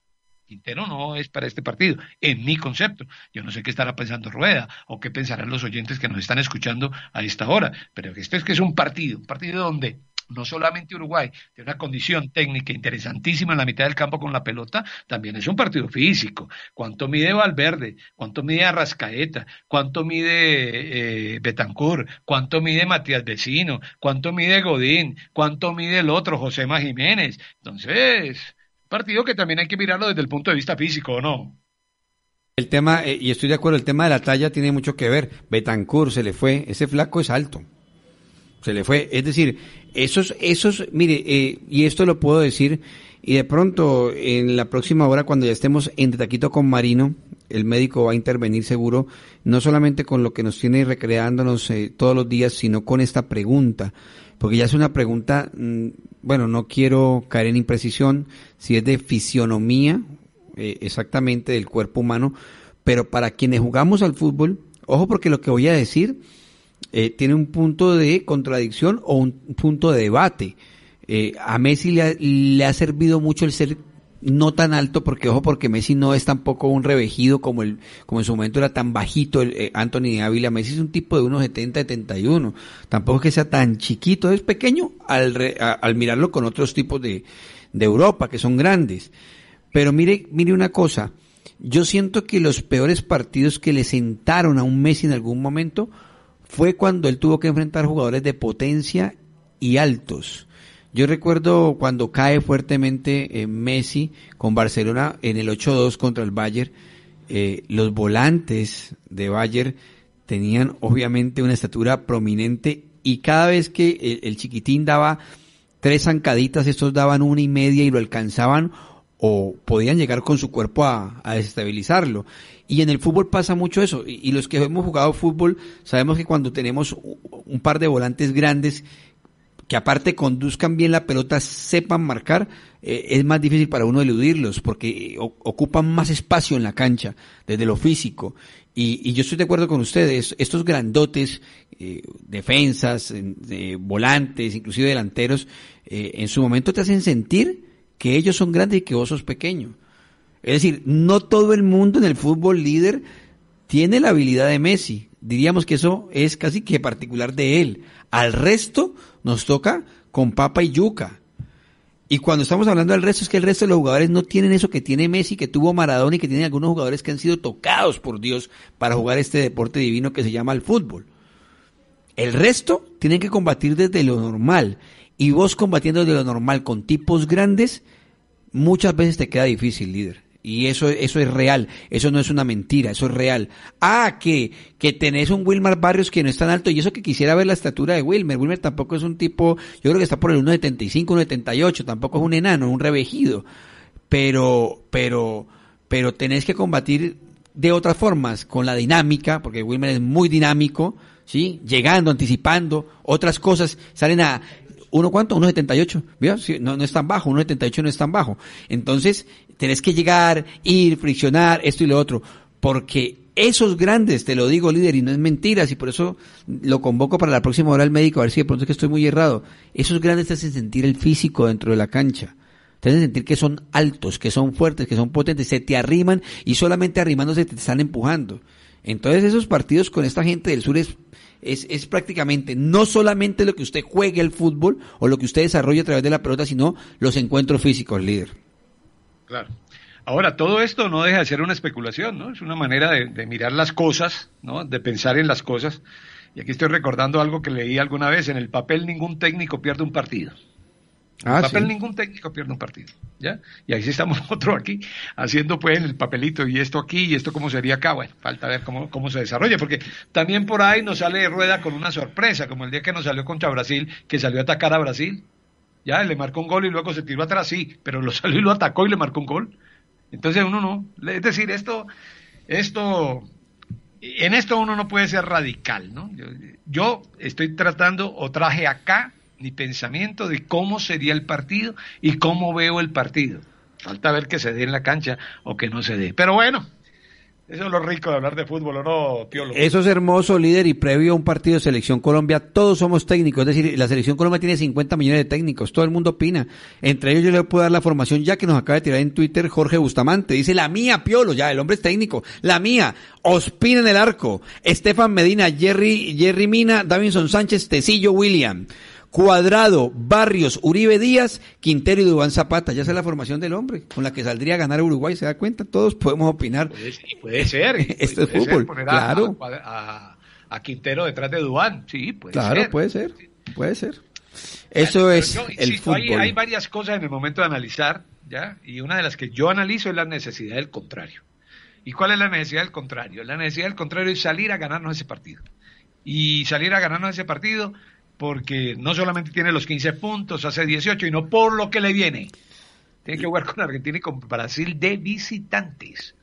Quintero no es para este partido, en mi concepto. Yo no sé qué estará pensando Rueda o qué pensarán los oyentes que nos están escuchando a esta hora, pero esto es que es un partido, un partido donde no solamente Uruguay tiene una condición técnica interesantísima en la mitad del campo con la pelota, también es un partido físico. ¿Cuánto mide Valverde? ¿Cuánto mide Arrascaeta? ¿Cuánto mide eh, Betancur? Betancourt? ¿Cuánto mide Matías Vecino? ¿Cuánto mide Godín? ¿Cuánto mide el otro José Jiménez? Entonces, Partido que también hay que mirarlo desde el punto de vista físico, ¿o no? El tema, eh, y estoy de acuerdo, el tema de la talla tiene mucho que ver. Betancourt se le fue, ese flaco es alto. Se le fue, es decir, esos, esos, mire, eh, y esto lo puedo decir, y de pronto en la próxima hora, cuando ya estemos en Taquito con Marino, el médico va a intervenir seguro, no solamente con lo que nos tiene recreándonos eh, todos los días, sino con esta pregunta porque ya es una pregunta, mm, bueno, no quiero caer en imprecisión, si es de fisionomía eh, exactamente del cuerpo humano, pero para quienes jugamos al fútbol, ojo porque lo que voy a decir eh, tiene un punto de contradicción o un punto de debate. Eh, a Messi le le ha, servido mucho el ser no tan alto, porque ojo, porque Messi no es tampoco un revejido como el, como en su momento era tan bajito el, eh, Anthony Ávila. Messi es un tipo de unos 70, 71. Tampoco es que sea tan chiquito, es pequeño al, re, al mirarlo con otros tipos de, de Europa, que son grandes. Pero mire, mire una cosa. Yo siento que los peores partidos que le sentaron a un Messi en algún momento fue cuando él tuvo que enfrentar jugadores de potencia y altos yo recuerdo cuando cae fuertemente eh, Messi con Barcelona en el 8-2 contra el Bayern, eh, los volantes de Bayern tenían obviamente una estatura prominente y cada vez que el, chiquitín daba tres zancaditas, estos daban una y media y lo alcanzaban o podían llegar con su cuerpo a, desestabilizarlo. Y en el fútbol pasa mucho eso. Y, y, los que hemos jugado fútbol sabemos que cuando tenemos un par de volantes grandes que aparte conduzcan bien la pelota, sepan marcar, eh, es más difícil para uno eludirlos porque eh, ocupan más espacio en la cancha desde lo físico. Y, yo estoy de acuerdo con ustedes, estos grandotes, eh, defensas, volantes, inclusive delanteros, en su momento te hacen sentir que ellos son grandes y que vos sos pequeño. Es decir, no todo el mundo en el fútbol líder tiene la habilidad de Messi diríamos que eso es casi que particular de él. Al resto nos toca con papa y yuca. Y cuando estamos hablando del resto, es que el resto de los jugadores no tienen eso que tiene Messi, que tuvo Maradona y que tienen algunos jugadores que han sido tocados por Dios para jugar este deporte divino que se llama el fútbol. El resto tienen que combatir desde lo normal. Y vos combatiendo desde lo normal con tipos grandes, muchas veces te queda difícil, líder. Y eso, eso es real, eso no es una mentira, eso es real. Ah, que, que tenés un Wilmar Barrios que no es tan alto, y eso que quisiera ver la estatura de Wilmer. Wilmer tampoco es un tipo, yo creo que está por el 1,75, 1,78, tampoco es un enano, un revejido. Pero, pero, pero tenés que combatir de otras formas, con la dinámica, porque Wilmer es muy dinámico, ¿sí? Llegando, anticipando, otras cosas, salen a ¿uno cuánto? 1,78. ¿Vio? no, no es tan bajo, 1,78 no es tan bajo. Entonces, tenés que llegar, ir, friccionar, esto y lo otro. Porque esos grandes, te lo digo líder, y no es mentira, y por eso lo convoco para la próxima hora al médico, a ver si de pronto es que estoy muy errado. Esos grandes te hacen sentir el físico dentro de la cancha. Te hacen sentir que son altos, que son fuertes, que son potentes, se te arriman y solamente arrimándose te están empujando. Entonces esos partidos con esta gente del sur es es, prácticamente no solamente lo que usted juegue el fútbol o lo que usted desarrolla a través de la pelota, sino los encuentros físicos, líder. Claro. Ahora, todo esto no deja de ser una especulación, ¿no? Es una manera de, mirar las cosas, ¿no? De pensar en las cosas. Y aquí estoy recordando algo que leí alguna vez, en el papel ningún técnico pierde un partido. En el ah, papel ningún técnico pierde un partido. ¿ya? Y ahí sí estamos otro aquí, haciendo pues el papelito y esto aquí y esto cómo sería acá. Bueno, falta ver cómo, cómo se desarrolla, porque también por ahí nos sale rueda con una sorpresa, como el día que nos salió contra Brasil, que salió a atacar a Brasil, ¿ya? Le marcó un gol y luego se tiró atrás, sí, pero lo salió y lo atacó y le marcó un gol. Entonces uno no, es decir, esto, esto, en esto uno no puede ser radical, ¿no? Yo, yo estoy tratando o traje acá ni pensamiento de cómo sería el partido y cómo veo el partido. Falta ver que se dé en la cancha o que no se dé. Pero bueno, eso es lo rico de hablar de fútbol, ¿o no, Piolo? Eso es hermoso, líder, y previo a un partido de Selección Colombia, todos somos técnicos. Es decir, la Selección Colombia tiene 50 millones de técnicos, todo el mundo opina. Entre ellos yo le puedo dar la formación ya que nos acaba de tirar en Twitter Jorge Bustamante. Dice, la mía, Piolo, ya, el hombre es técnico. La mía, Ospina en el arco, Estefan Medina, Jerry, Jerry Mina, Davinson Sánchez, Tecillo William. Cuadrado, Barrios, Uribe Díaz, Quintero y Dubán Zapata. Ya sea la formación del hombre con la que saldría a ganar Uruguay. ¿Se da cuenta? Todos podemos opinar. Puede ser. Puede es fútbol. claro. A, Quintero detrás de Dubán. Sí, puede ser. puede ser. Puede ser. Eso es el fútbol. Hay, hay, varias cosas en el momento de analizar, ¿ya? Y una de las que yo analizo es la necesidad del contrario. ¿Y cuál es la necesidad del contrario? La necesidad del contrario es salir a ganarnos ese partido. Y salir a ganarnos ese partido porque no solamente tiene los 15 puntos, hace 18, y no por lo que le viene. Tiene que jugar con Argentina y con Brasil de visitantes.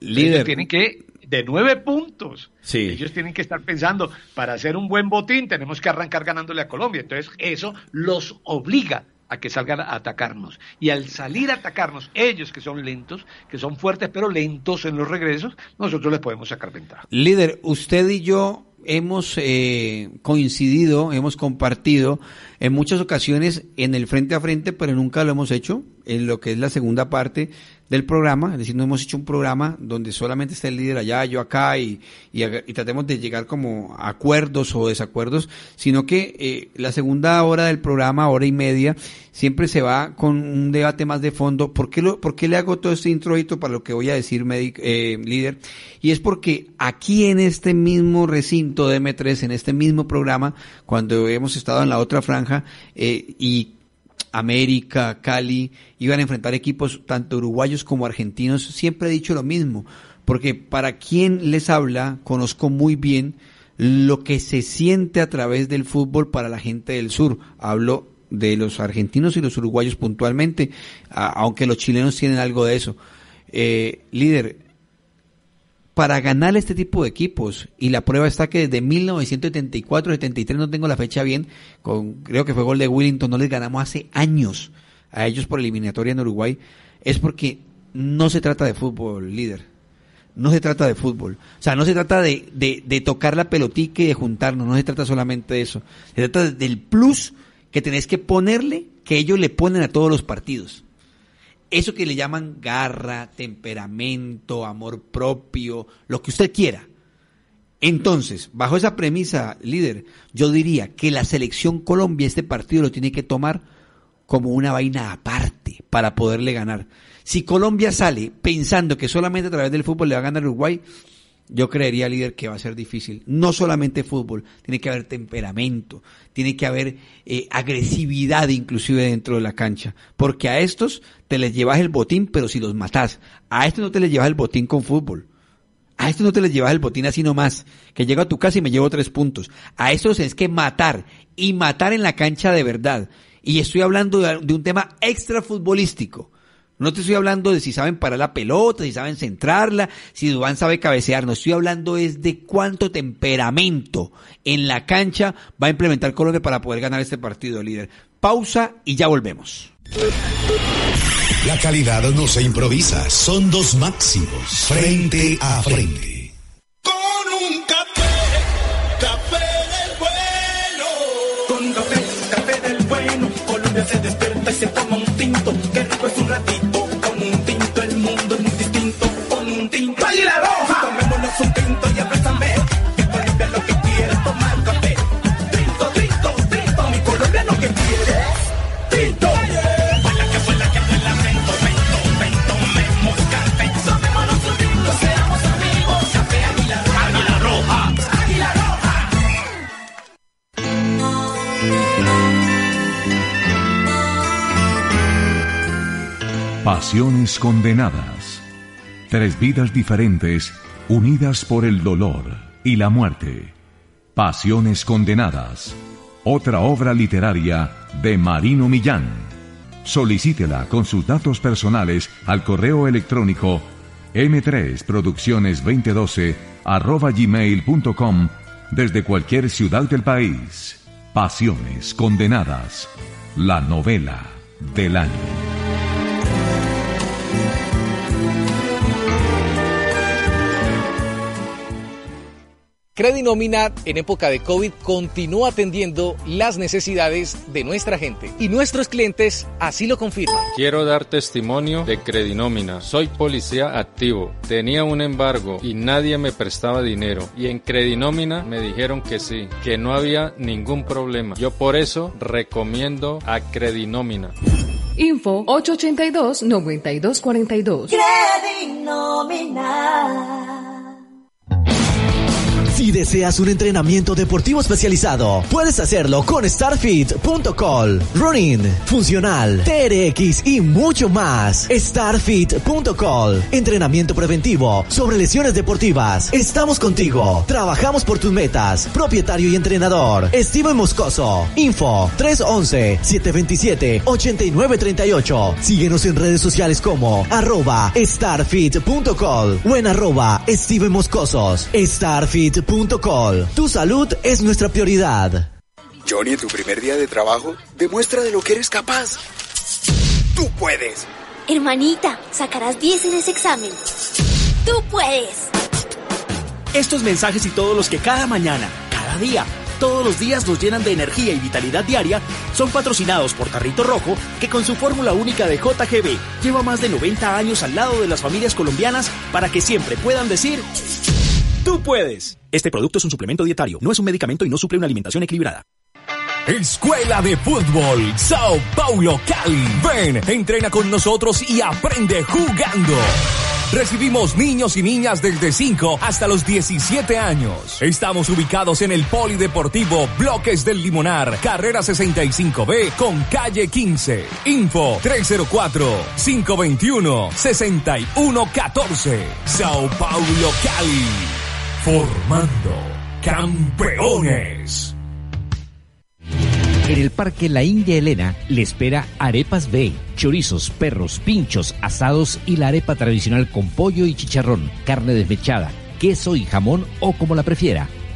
Líder. tienen que, de 9 puntos, sí. ellos tienen que estar pensando, para hacer un buen botín tenemos que arrancar ganándole a Colombia. Entonces eso los obliga a que salgan a atacarnos. Y al salir a atacarnos, ellos que son lentos, que son fuertes pero lentos en los regresos, nosotros les podemos sacar ventaja. Líder, usted y yo hemos eh, coincidido, hemos compartido en muchas ocasiones en el frente a frente, pero nunca lo hemos hecho en lo que es la segunda parte del programa, es decir, no hemos hecho un programa donde solamente está el líder allá, yo acá, y, tratemos de llegar como a acuerdos o desacuerdos, sino que eh, la segunda hora del programa, hora y media, siempre se va con un debate más de fondo. ¿Por qué, lo, le hago todo este introito para lo que voy a decir, eh, líder? Y es porque aquí en este mismo recinto de M3, en este mismo programa, cuando hemos estado en la otra franja, eh, y América, Cali, iban a enfrentar equipos tanto uruguayos como argentinos, siempre he dicho lo mismo, porque para quien les habla, conozco muy bien lo que se siente a través del fútbol para la gente del sur. Hablo de los argentinos y los uruguayos puntualmente, aunque los chilenos tienen algo de eso. Eh, líder, para ganar este tipo de equipos. Y la prueba está que desde 1974-73, no tengo la fecha bien, con, creo que fue gol de Willington, no les ganamos hace años a ellos por eliminatoria en Uruguay, es porque no se trata de fútbol, líder. No se trata de fútbol. O sea, no se trata de, de tocar la pelotique, y de juntarnos, no se trata solamente de eso. Se trata del plus que tenés que ponerle, que ellos le ponen a todos los partidos eso que le llaman garra, temperamento, amor propio, lo que usted quiera. Entonces, bajo esa premisa, líder, yo diría que la selección Colombia, este partido lo tiene que tomar como una vaina aparte para poderle ganar. Si Colombia sale pensando que solamente a través del fútbol le va a ganar Uruguay, yo creería, líder, que va a ser difícil. No solamente fútbol, tiene que haber temperamento, tiene que haber eh, agresividad inclusive dentro de la cancha. Porque a estos te les llevas el botín, pero si los matás, a estos no te les llevas el botín con fútbol. A estos no te les llevas el botín así nomás, que llego a tu casa y me llevo tres puntos. A estos es que matar y matar en la cancha de verdad. Y estoy hablando de, de un tema extra futbolístico. No te estoy hablando de si saben parar la pelota, si saben centrarla, si Dubán sabe cabecear. No estoy hablando es de cuánto temperamento en la cancha va a implementar Colombia para poder ganar este partido, líder. Pausa y ya volvemos. La calidad no se improvisa, son dos máximos, frente a frente. Con un café, café del bueno. Con café, café del bueno, Colombia se despierta y se toma Pasiones condenadas. Tres vidas diferentes unidas por el dolor y la muerte. Pasiones condenadas. Otra obra literaria de Marino Millán. Solicítela con sus datos personales al correo electrónico m3producciones2012 desde cualquier ciudad del país. Pasiones condenadas. La novela del año. Credinomina en época de COVID continúa atendiendo las necesidades de nuestra gente y nuestros clientes así lo confirman. Quiero dar testimonio de Credinómina. Soy policía activo, tenía un embargo y nadie me prestaba dinero y en Credinómina me dijeron que sí, que no había ningún problema. Yo por eso recomiendo a Credinómina. Info 882-9242. Credinomina si deseas un entrenamiento deportivo especializado, puedes hacerlo con StarFit.com. running, funcional, TRX y mucho más. StarFit.com, entrenamiento preventivo sobre lesiones deportivas. Estamos contigo. Trabajamos por tus metas. Propietario y entrenador, Steven Moscoso. Info 311-727-8938. Síguenos en redes sociales como arroba StarFit.com o en arroba Steven Moscosos. Starfit tu salud es nuestra prioridad. Johnny, tu primer día de trabajo, demuestra de lo que eres capaz. Tú puedes. Hermanita, sacarás 10 en ese examen. Tú puedes. Estos mensajes y todos los que cada mañana, cada día, todos los días nos llenan de energía y vitalidad diaria, son patrocinados por Carrito Rojo, que con su fórmula única de JGB lleva más de 90 años al lado de las familias colombianas para que siempre puedan decir, tú puedes. Este producto es un suplemento dietario, no es un medicamento y no suple una alimentación equilibrada. Escuela de Fútbol, Sao Paulo, Cali. Ven, entrena con nosotros y aprende jugando. Recibimos niños y niñas desde 5 hasta los 17 años. Estamos ubicados en el Polideportivo Bloques del Limonar, carrera 65B con calle 15. Info 304-521-6114. Sao Paulo, Cali. Formando campeones. En el Parque La India Elena le espera Arepas B, chorizos, perros, pinchos, asados y la arepa tradicional con pollo y chicharrón, carne desmechada, queso y jamón o como la prefiera.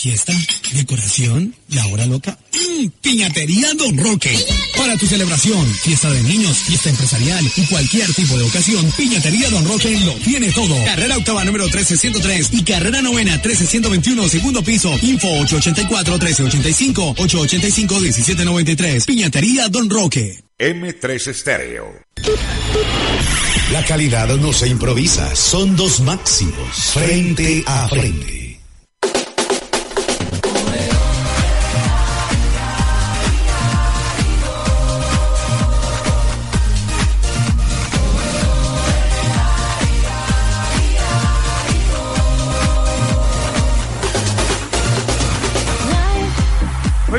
Fiesta, decoración, la hora loca. Mm, piñatería Don Roque. Para tu celebración, fiesta de niños, fiesta empresarial y cualquier tipo de ocasión, Piñatería Don Roque lo tiene todo. Carrera octava número 1303 y carrera novena 1321, segundo piso. Info 884-1385, 885-1793. Piñatería Don Roque. M3 Estéreo. La calidad no se improvisa, son dos máximos, frente a frente.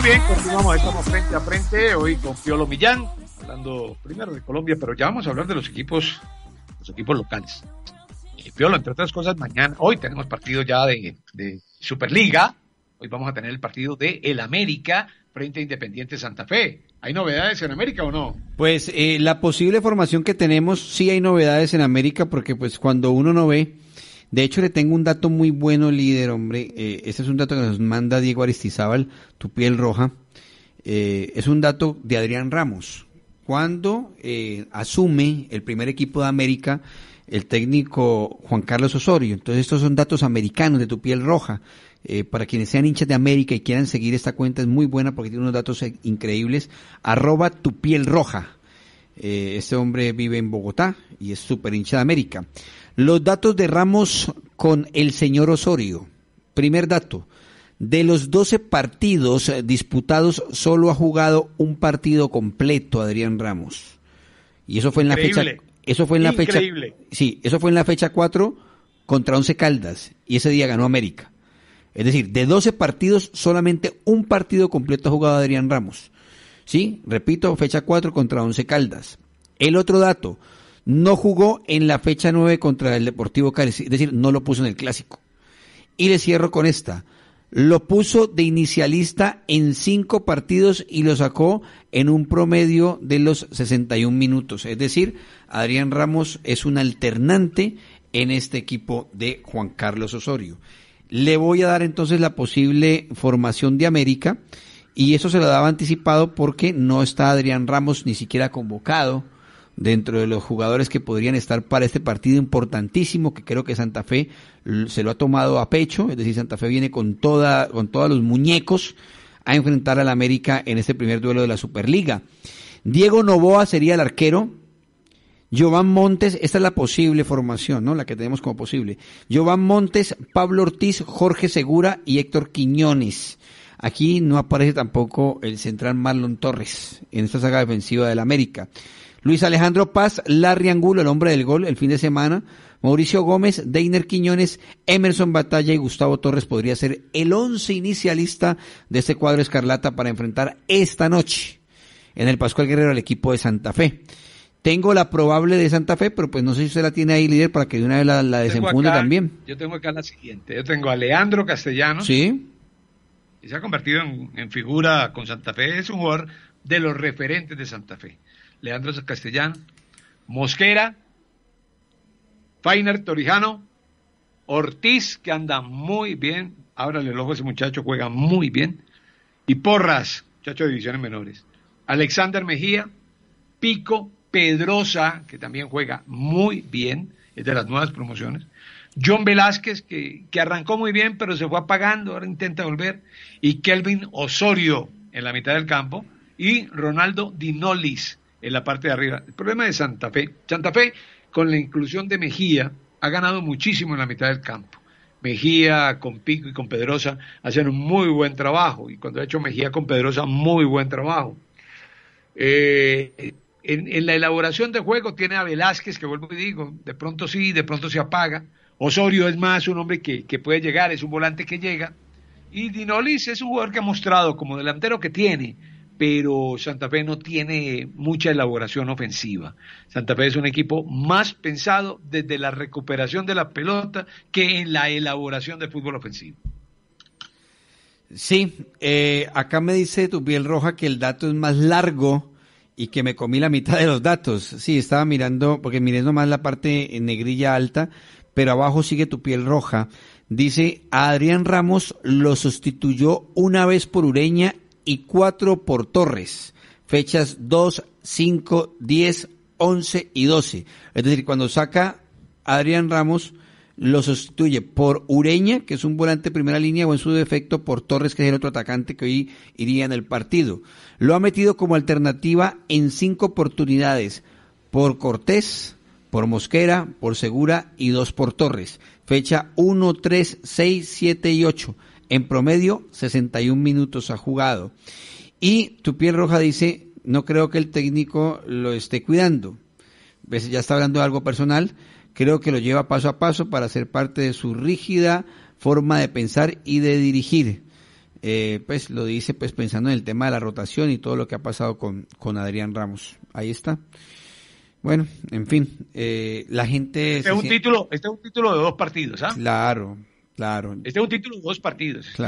bien, continuamos, estamos frente a frente hoy con Piolo Millán, hablando primero de Colombia, pero ya vamos a hablar de los equipos, los equipos locales. Eh, Piolo, entre otras cosas, mañana, hoy tenemos partido ya de, Superliga, hoy vamos a tener el partido de El América frente a Independiente Santa Fe. ¿Hay novedades en América o no? Pues eh, la posible formación que tenemos, sí hay novedades en América, porque pues cuando uno no ve de hecho, le tengo un dato muy bueno, líder, hombre. Eh, este es un dato que nos manda Diego Aristizábal, tu piel roja. Eh, es un dato de Adrián Ramos. Cuando eh, asume el primer equipo de América el técnico Juan Carlos Osorio. Entonces, estos son datos americanos de tu piel roja. para quienes sean hinchas de América y quieran seguir esta cuenta, es muy buena porque tiene unos datos increíbles. Arroba tu piel roja. este hombre vive en Bogotá y es súper hincha de América. Los datos de Ramos con el señor Osorio. Primer dato. De los 12 partidos eh, disputados, solo ha jugado un partido completo Adrián Ramos. Y eso fue en la fecha. Eso fue en la Sí, eso fue en la fecha 4 contra Once Caldas. Y ese día ganó América. Es decir, de 12 partidos, solamente un partido completo ha jugado Adrián Ramos. Sí, repito, fecha 4 contra Once Caldas. El otro dato, no jugó en la fecha 9 contra el Deportivo Cali, es decir, no lo puso en el clásico. Y le cierro con esta. Lo puso de inicialista en cinco partidos y lo sacó en un promedio de los 61 minutos. Es decir, Adrián Ramos es un alternante en este equipo de Juan Carlos Osorio. Le voy a dar entonces la posible formación de América y eso se lo daba anticipado porque no está Adrián Ramos ni siquiera convocado dentro de los jugadores que podrían estar para este partido importantísimo que creo que Santa Fe se lo ha tomado a pecho, es decir, Santa Fe viene con toda con todos los muñecos a enfrentar al América en este primer duelo de la Superliga. Diego Novoa sería el arquero. Giovann Montes, esta es la posible formación, ¿no? La que tenemos como posible. Giovann Montes, Pablo Ortiz, Jorge Segura y Héctor Quiñones. Aquí no aparece tampoco el central Marlon Torres en esta saga defensiva del América. Luis Alejandro Paz, Larry Angulo, el hombre del gol, el fin de semana. Mauricio Gómez, Deiner Quiñones, Emerson Batalla y Gustavo Torres podría ser el once inicialista de este cuadro escarlata para enfrentar esta noche en el Pascual Guerrero al equipo de Santa Fe. Tengo la probable de Santa Fe, pero pues no sé si usted la tiene ahí, líder, para que de una vez la, la desenfunde también. Yo tengo acá la siguiente. Yo tengo a Leandro Castellanos. Sí. Y se ha convertido en, en figura con Santa Fe. Es un jugador de los referentes de Santa Fe Leandro Castellán, Mosquera, Fainer Torijano, Ortiz, que anda muy bien, ábrale el ojo ese muchacho, juega muy bien, y Porras, muchacho de divisiones menores, Alexander Mejía, Pico, Pedrosa, que también juega muy bien, es de las nuevas promociones, John Velázquez, que, que, arrancó muy bien, pero se fue apagando, ahora intenta volver, y Kelvin Osorio en la mitad del campo, y Ronaldo Dinolis, en la parte de arriba. El problema de Santa Fe, Santa Fe con la inclusión de Mejía ha ganado muchísimo en la mitad del campo. Mejía con Pico y con Pedrosa hacen un muy buen trabajo y cuando ha hecho Mejía con Pedrosa muy buen trabajo. Eh, en, la elaboración de juego tiene a Velázquez, que vuelvo y digo, de pronto sí, de pronto se apaga. Osorio es más un hombre que, que puede llegar, es un volante que llega. Y Dinolis es un jugador que ha mostrado como delantero que tiene, pero Santa Fe no tiene mucha elaboración ofensiva. Santa Fe es un equipo más pensado desde la recuperación de la pelota que en la elaboración de fútbol ofensivo. Sí, eh, acá me dice tu piel roja que el dato es más largo y que me comí la mitad de los datos. Sí, estaba mirando, porque miré nomás la parte en negrilla alta, pero abajo sigue tu piel roja. Dice, Adrián Ramos lo sustituyó una vez por Ureña y 4 por Torres, fechas 2, 5, 10, 11 y 12. Es decir, cuando saca Adrián Ramos, lo sustituye por Ureña, que es un volante de primera línea, o en su defecto por Torres, que es el otro atacante que hoy iría en el partido. Lo ha metido como alternativa en cinco oportunidades, por Cortés, por Mosquera, por Segura y dos por Torres. Fecha 1, 3, 6, 7 y 8. En promedio, 61 minutos ha jugado. Y tu piel roja dice, no creo que el técnico lo esté cuidando. pues Ya está hablando de algo personal. Creo que lo lleva paso a paso para ser parte de su rígida forma de pensar y de dirigir. Eh, pues lo dice pues pensando en el tema de la rotación y todo lo que ha pasado con, con Adrián Ramos. Ahí está. Bueno, en fin, eh, la gente... Este es, un título, este es un título de dos partidos, ¿ah? Claro, Claro. Este es un título de dos partidos. Este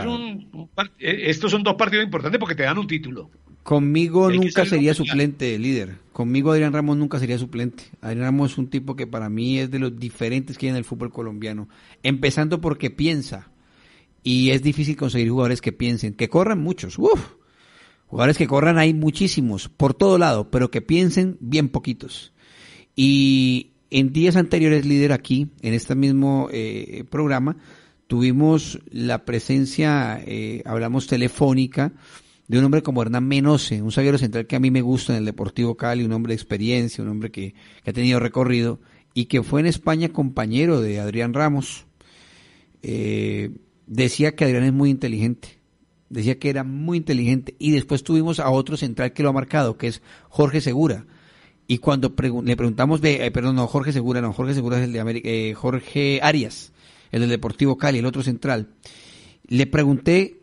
eh, estos son dos partidos importantes porque te dan un título. Conmigo nunca sería suplente, líder. Conmigo Adrián Ramos nunca sería suplente. Adrián Ramos es un tipo que para mí es de los diferentes que hay en el fútbol colombiano. Empezando porque piensa. Y es difícil conseguir jugadores que piensen. Que corran muchos. Uf. Jugadores que corran hay muchísimos, por todo lado, pero que piensen bien poquitos. Y en días anteriores, líder, aquí, en este mismo eh, programa, tuvimos la presencia, eh, hablamos telefónica, de un hombre como Hernán Menose, un zaguero central que a mí me gusta en el Deportivo Cali, un hombre de experiencia, un hombre que, ha tenido recorrido y que fue en España compañero de Adrián Ramos. Eh, decía que Adrián es muy inteligente, decía que era muy inteligente y después tuvimos a otro central que lo ha marcado, que es Jorge Segura. Y cuando le preguntamos de, eh, perdón, no, Jorge Segura, no, Jorge Segura es el de América, Jorge Arias el del Deportivo Cali, el otro central. Le pregunté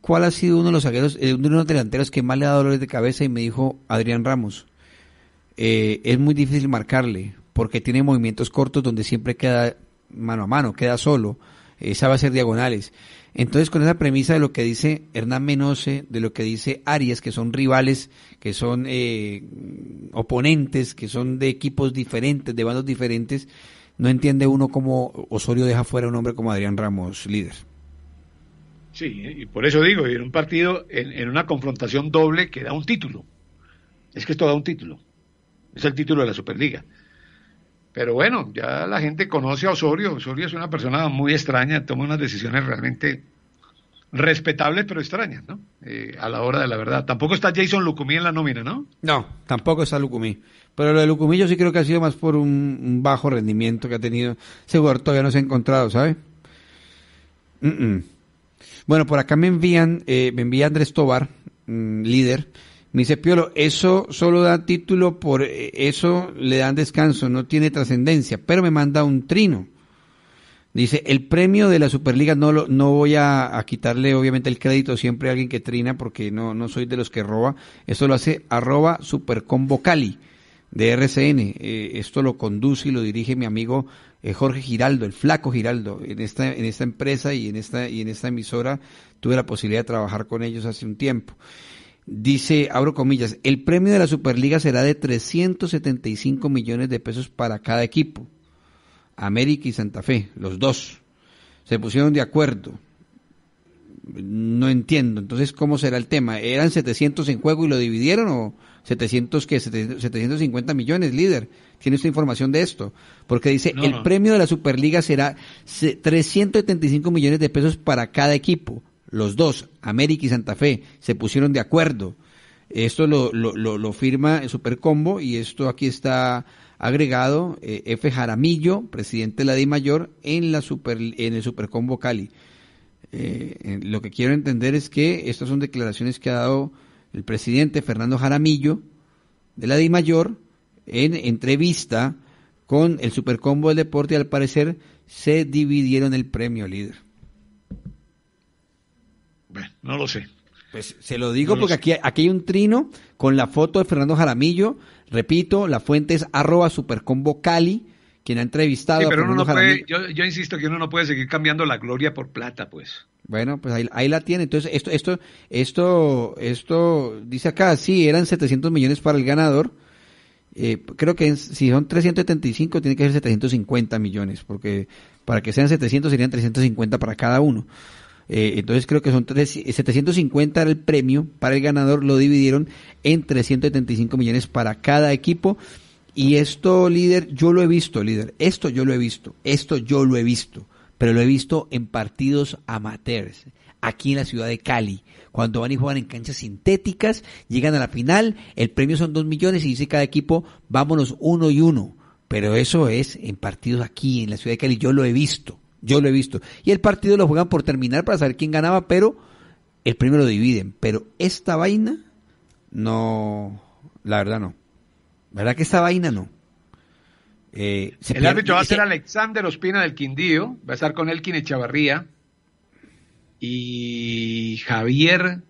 cuál ha sido uno de los eh, uno de los delanteros que más le ha dado dolores de cabeza y me dijo Adrián Ramos. Eh, es muy difícil marcarle porque tiene movimientos cortos donde siempre queda mano a mano, queda solo, va sabe hacer diagonales. Entonces, con esa premisa de lo que dice Hernán Menose, de lo que dice Arias, que son rivales, que son eh, oponentes, que son de equipos diferentes, de bandos diferentes, no entiende uno cómo Osorio deja fuera un hombre como Adrián Ramos, líder. Sí, y por eso digo, en un partido, en, una confrontación doble que da un título. Es que esto da un título. Es el título de la Superliga. Pero bueno, ya la gente conoce a Osorio. Osorio es una persona muy extraña, toma unas decisiones realmente respetables pero extrañas, ¿no? Eh, a la hora de la verdad. Tampoco está Jason Lucumí en la nómina, ¿no? No, tampoco está Lucumí. Pero lo de Lucumillo sí creo que ha sido más por un, bajo rendimiento que ha tenido. Seguro todavía no se ha encontrado, ¿sabe? Bueno, por acá me envían, eh, me envía Andrés Tobar, mm, líder. Me dice Piolo, eso solo da título por eh, eso le dan descanso, no tiene trascendencia, pero me manda un trino. Dice, el premio de la Superliga no, lo, no voy a, quitarle obviamente el crédito siempre a alguien que trina porque no, no soy de los que roba. Eso lo hace arroba superconvocali de RCN. Eh, esto lo conduce y lo dirige mi amigo eh, Jorge Giraldo, el flaco Giraldo. En esta, en esta empresa y en esta, y en esta emisora tuve la posibilidad de trabajar con ellos hace un tiempo. Dice, abro comillas, el premio de la Superliga será de 375 millones de pesos para cada equipo. América y Santa Fe, los dos. Se pusieron de acuerdo. No entiendo. Entonces, ¿cómo será el tema? ¿Eran 700 en juego y lo dividieron o, 700, que 750 millones, líder. ¿Tiene usted información de esto? Porque dice, el premio de la Superliga será 375 millones de pesos para cada equipo. Los dos, América y Santa Fe, se pusieron de acuerdo. Esto lo, firma el firma Supercombo y esto aquí está agregado eh, F. Jaramillo, presidente de la DI Mayor, en, la super, en el Supercombo Cali. Eh, lo que quiero entender es que estas son declaraciones que ha dado el presidente Fernando Jaramillo de la Mayor en entrevista con el Supercombo del Deporte al parecer se dividieron el premio líder. Bueno, no lo sé. Pues se lo digo porque aquí, aquí hay un trino con la foto de Fernando Jaramillo. Repito, la fuente es arroba Supercombo Cali quien ha entrevistado. Sí, pero uno no puede, yo, insisto que uno no puede seguir cambiando la gloria por plata, pues. Bueno, pues ahí, la tiene. Entonces, esto, esto, esto, esto, dice acá, sí, eran 700 millones para el ganador. Eh, creo que si son 375, tiene que ser 750 millones, porque para que sean 700 serían 350 para cada uno. Eh, entonces creo que son 750 el premio para el ganador, lo dividieron en 375 millones para cada equipo. Y esto, líder, yo lo he visto, líder. Esto yo lo he visto. Esto yo lo he visto. Pero lo he visto en partidos amateurs aquí en la ciudad de Cali. Cuando van y juegan en canchas sintéticas, llegan a la final, el premio son dos millones y dice cada equipo, vámonos uno y uno. Pero eso es en partidos aquí en la ciudad de Cali. Yo lo he visto, yo lo he visto. Y el partido lo juegan por terminar para saber quién ganaba, pero el premio lo dividen. Pero esta vaina, no, la verdad no. ¿Verdad que esta vaina no? Eh, el árbitro va a ser Alexander Ospina del Quindío, va a estar con Elkin Echavarría y Javier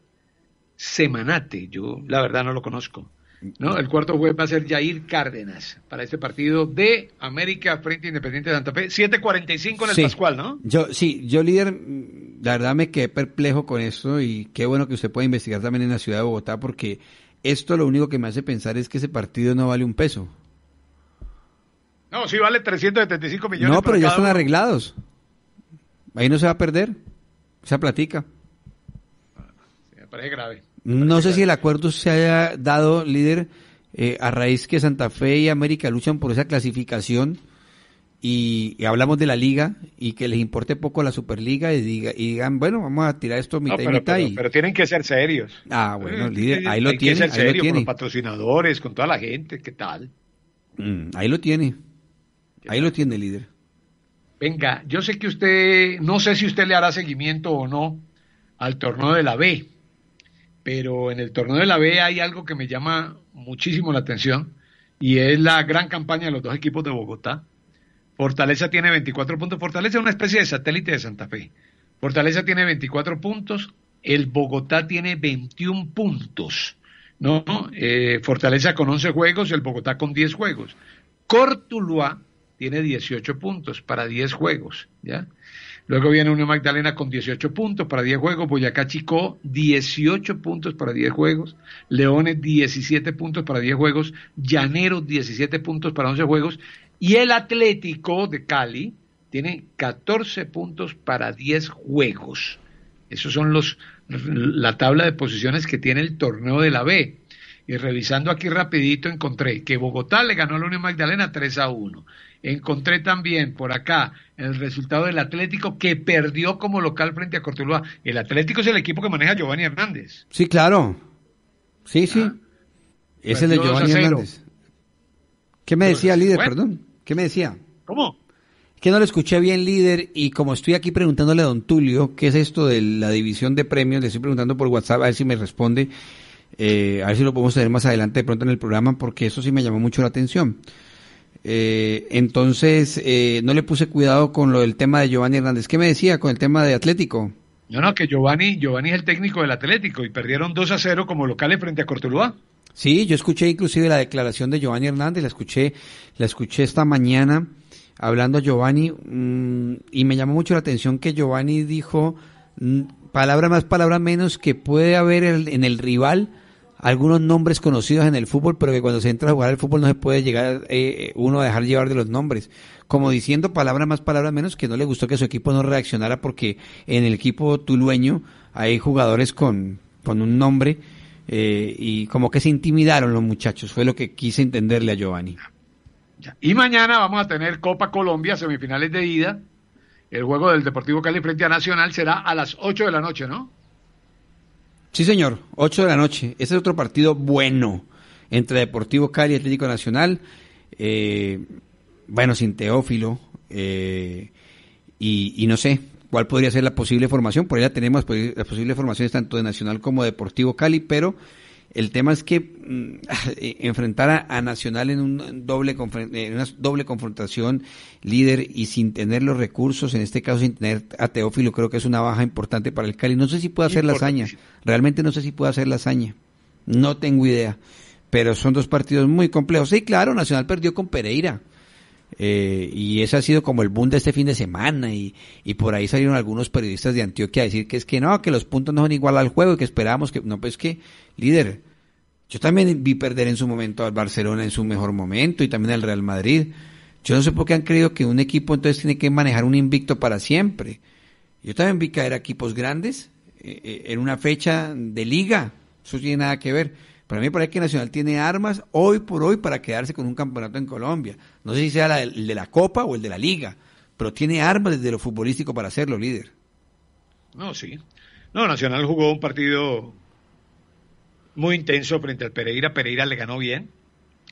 Semanate, yo la verdad no lo conozco. ¿no? El cuarto juez va a ser Jair Cárdenas para este partido de América frente Independiente de Santa Fe. 7.45 en el Pascual, ¿no? Yo, sí, yo líder, la verdad me quedé perplejo con eso y qué bueno que usted pueda investigar también en la ciudad de Bogotá porque esto lo único que me hace pensar es que ese partido no vale un peso. No, sí vale 375 millones. No, pero ya están arreglados. Ahí no se va a perder. se platica. me parece grave. no sé si el acuerdo se haya dado, líder, eh, a raíz que Santa Fe y América luchan por esa clasificación y, hablamos de la liga y que les importe poco la Superliga y, digan, bueno, vamos a tirar esto mitad y mitad. Pero, tienen que ser serios. Ah, bueno, eh, ahí lo tienen Que ahí con los patrocinadores, con toda la gente, ¿qué tal? Mm, ahí lo tiene. Ahí lo tiene, líder. Venga, yo sé que usted, no sé si usted le hará seguimiento o no al torneo de la B, pero en el torneo de la B hay algo que me llama muchísimo la atención y es la gran campaña de los dos equipos de Bogotá Fortaleza tiene 24 puntos. Fortaleza es una especie de satélite de Santa Fe. Fortaleza tiene 24 puntos. El Bogotá tiene 21 puntos. ¿no? Eh, Fortaleza con 11 juegos, el Bogotá con 10 juegos. Cortuluá tiene 18 puntos para 10 juegos. Luego viene Unión Magdalena con 18 puntos para 10 juegos. Boyacá Chico, 18 puntos para 10 juegos. Leones, 17 puntos para 10 juegos. Llanero 17 puntos para 11 juegos. Y el Atlético de Cali tiene 14 puntos para 10 juegos. Esos son los la tabla de posiciones que tiene el torneo de la B. Y revisando aquí rapidito encontré que Bogotá le ganó a la Unión Magdalena 3 a 1. Encontré también por acá el resultado del Atlético que perdió como local frente a Cortuluá. El Atlético es el equipo que maneja Giovanni Hernández. Sí, claro. Sí, sí. Ese ah. es el de Giovanni Hernández. ¿Qué me decía, líder? Perdón. ¿Qué me decía? ¿Cómo? que no le escuché bien, líder, y como estoy aquí preguntándole a don Tulio, ¿qué es esto de la división de premios? Le estoy preguntando por WhatsApp a ver si me responde, eh, a ver si lo podemos tener más adelante de pronto en el programa, porque eso sí me llamó mucho la atención. Eh, entonces, eh, no le puse cuidado con lo del tema de Giovanni Hernández. ¿Qué me decía con el tema de Atlético? No, no, que Giovanni, Giovanni es el técnico del Atlético y perdieron 2 a 0 como locales frente a Cortuluá. Sí, yo escuché inclusive la declaración de Giovanni Hernández, la escuché, la escuché esta mañana hablando a Giovanni mm, y me llamó mucho la atención que Giovanni dijo mm, palabra más, palabra menos que puede haber en el rival algunos nombres conocidos en el fútbol, pero que cuando se entra a jugar al fútbol no se puede llegar eh, eh, uno a dejar llevar de los nombres. Como diciendo palabra más, palabra menos, que no le gustó que su equipo no reaccionara porque en el equipo tulueño hay jugadores con, con un nombre eh, y como que se intimidaron los muchachos, fue lo que quise entenderle a Giovanni. Y mañana vamos a tener Copa Colombia, semifinales de ida. El juego del Deportivo Cali frente a Nacional será a las 8 de la noche, ¿no? Sí, señor, 8 de la noche. Ese es otro partido bueno entre Deportivo Cali y Atlético Nacional. Eh, bueno, sin Teófilo. Eh, y, no sé, cuál podría ser la posible formación. Por ahí la tenemos, pues, las posibles formaciones tanto de Nacional como de Deportivo Cali, pero el tema es que mm, e, enfrentar a, Nacional en, un doble en una doble confrontación líder y sin tener los recursos, en este caso sin tener a Teófilo, creo que es una baja importante para el Cali. No sé si puede hacer la hazaña, realmente no sé si puede hacer la hazaña, no tengo idea, pero son dos partidos muy complejos. Sí, claro, Nacional perdió con Pereira eh, y ese ha sido como el boom de este fin de semana y, por ahí salieron algunos periodistas de Antioquia a decir que es que no, que los puntos no son igual al juego y que esperábamos que... No, pues que, líder, yo también vi perder en su momento al Barcelona en su mejor momento y también al Real Madrid. Yo no sé por qué han creído que un equipo entonces tiene que manejar un invicto para siempre. Yo también vi caer equipos grandes eh, eh, en una fecha de liga. Eso tiene nada que ver. Para mí parece que Nacional tiene armas hoy por hoy para quedarse con un campeonato en Colombia. No sé si sea el de la Copa o el de la Liga, pero tiene armas desde lo futbolístico para hacerlo, líder. No, sí. No, Nacional jugó un partido muy intenso frente al Pereira. Pereira le ganó bien.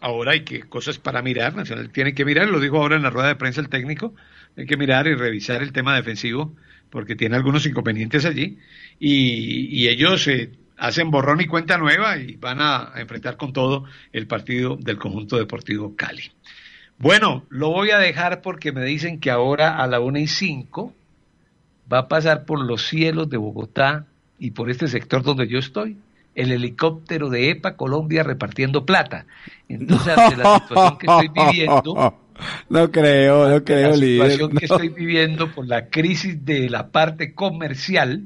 Ahora hay que cosas para mirar. Nacional tiene que mirar, lo dijo ahora en la rueda de prensa el técnico. Hay que mirar y revisar el tema defensivo porque tiene algunos inconvenientes allí. Y, ellos eh, hacen borrón y cuenta nueva y van a, enfrentar con todo el partido del conjunto deportivo Cali. Bueno, lo voy a dejar porque me dicen que ahora a la una y cinco va a pasar por los cielos de Bogotá y por este sector donde yo estoy el helicóptero de EPA Colombia repartiendo plata. Entonces, la situación que estoy viviendo, no creo, no creo, La situación que estoy viviendo por la crisis de la parte comercial,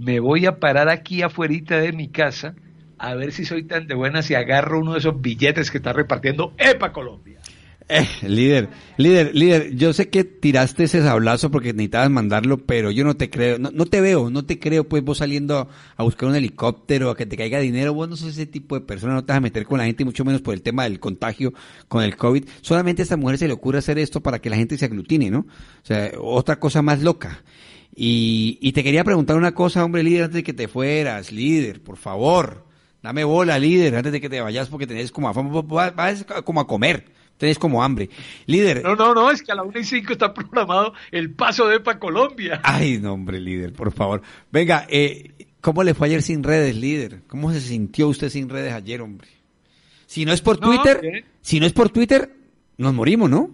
me voy a parar aquí afuerita de mi casa a ver si soy tan de buena si agarro uno de esos billetes que está repartiendo EPA Colombia. Eh, líder, líder, líder, yo sé que tiraste ese sablazo porque necesitabas mandarlo, pero yo no te creo, no, te veo, no te creo, pues vos saliendo a buscar un helicóptero, a que te caiga dinero, vos no sos ese tipo de persona, no te vas a meter con la gente, mucho menos por el tema del contagio con el COVID. Solamente a esta mujer se le ocurre hacer esto para que la gente se aglutine, ¿no? O sea, otra cosa más loca. Y, y te quería preguntar una cosa, hombre, líder, antes de que te fueras, líder, por favor. Dame bola, líder, antes de que te vayas porque tenés como a, vas como a comer tenés como hambre. Líder. No, no, no, es que a la 1 y 5 está programado el paso de EPA Colombia. Ay, no, hombre, líder, por favor. Venga, eh, ¿cómo le fue ayer sin redes, líder? ¿Cómo se sintió usted sin redes ayer, hombre? Si no es por Twitter, si no es por Twitter, nos morimos, ¿no?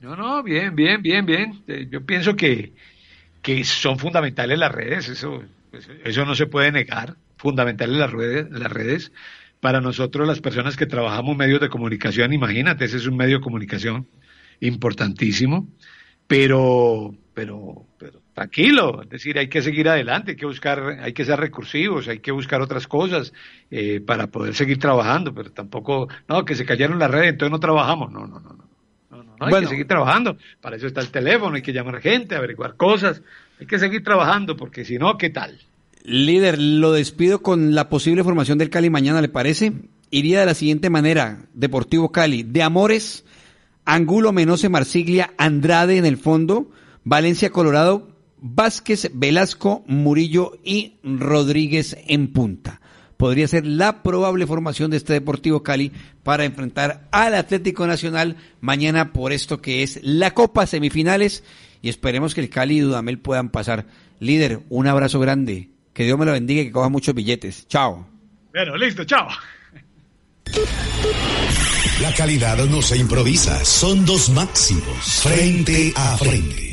No, no, bien, bien, bien, bien. Eh, yo pienso que, que son fundamentales las redes, eso, eso no se puede negar. Fundamentales las redes, las redes para nosotros las personas que trabajamos medios de comunicación, imagínate, ese es un medio de comunicación importantísimo, pero, pero, pero tranquilo, es decir, hay que seguir adelante, hay que buscar, hay que ser recursivos, hay que buscar otras cosas eh, para poder seguir trabajando, pero tampoco, no, que se cayeron las redes, entonces no trabajamos, no, no, no, no. No, hay que seguir trabajando, para eso está el teléfono, hay que llamar gente, averiguar cosas, hay que seguir trabajando, porque si no, ¿qué tal? Líder, lo despido con la posible formación del Cali mañana, ¿le parece? Iría de la siguiente manera, Deportivo Cali, de Amores, Angulo, Menose, Marsiglia, Andrade en el fondo, Valencia, Colorado, Vázquez, Velasco, Murillo y Rodríguez en punta. Podría ser la probable formación de este Deportivo Cali para enfrentar al Atlético Nacional mañana por esto que es la Copa Semifinales y esperemos que el Cali y Dudamel puedan pasar. Líder, un abrazo grande que Dios me lo bendiga y que coja muchos billetes. Chao. Bueno, listo, chao. La calidad no se improvisa, son dos máximos, frente a frente.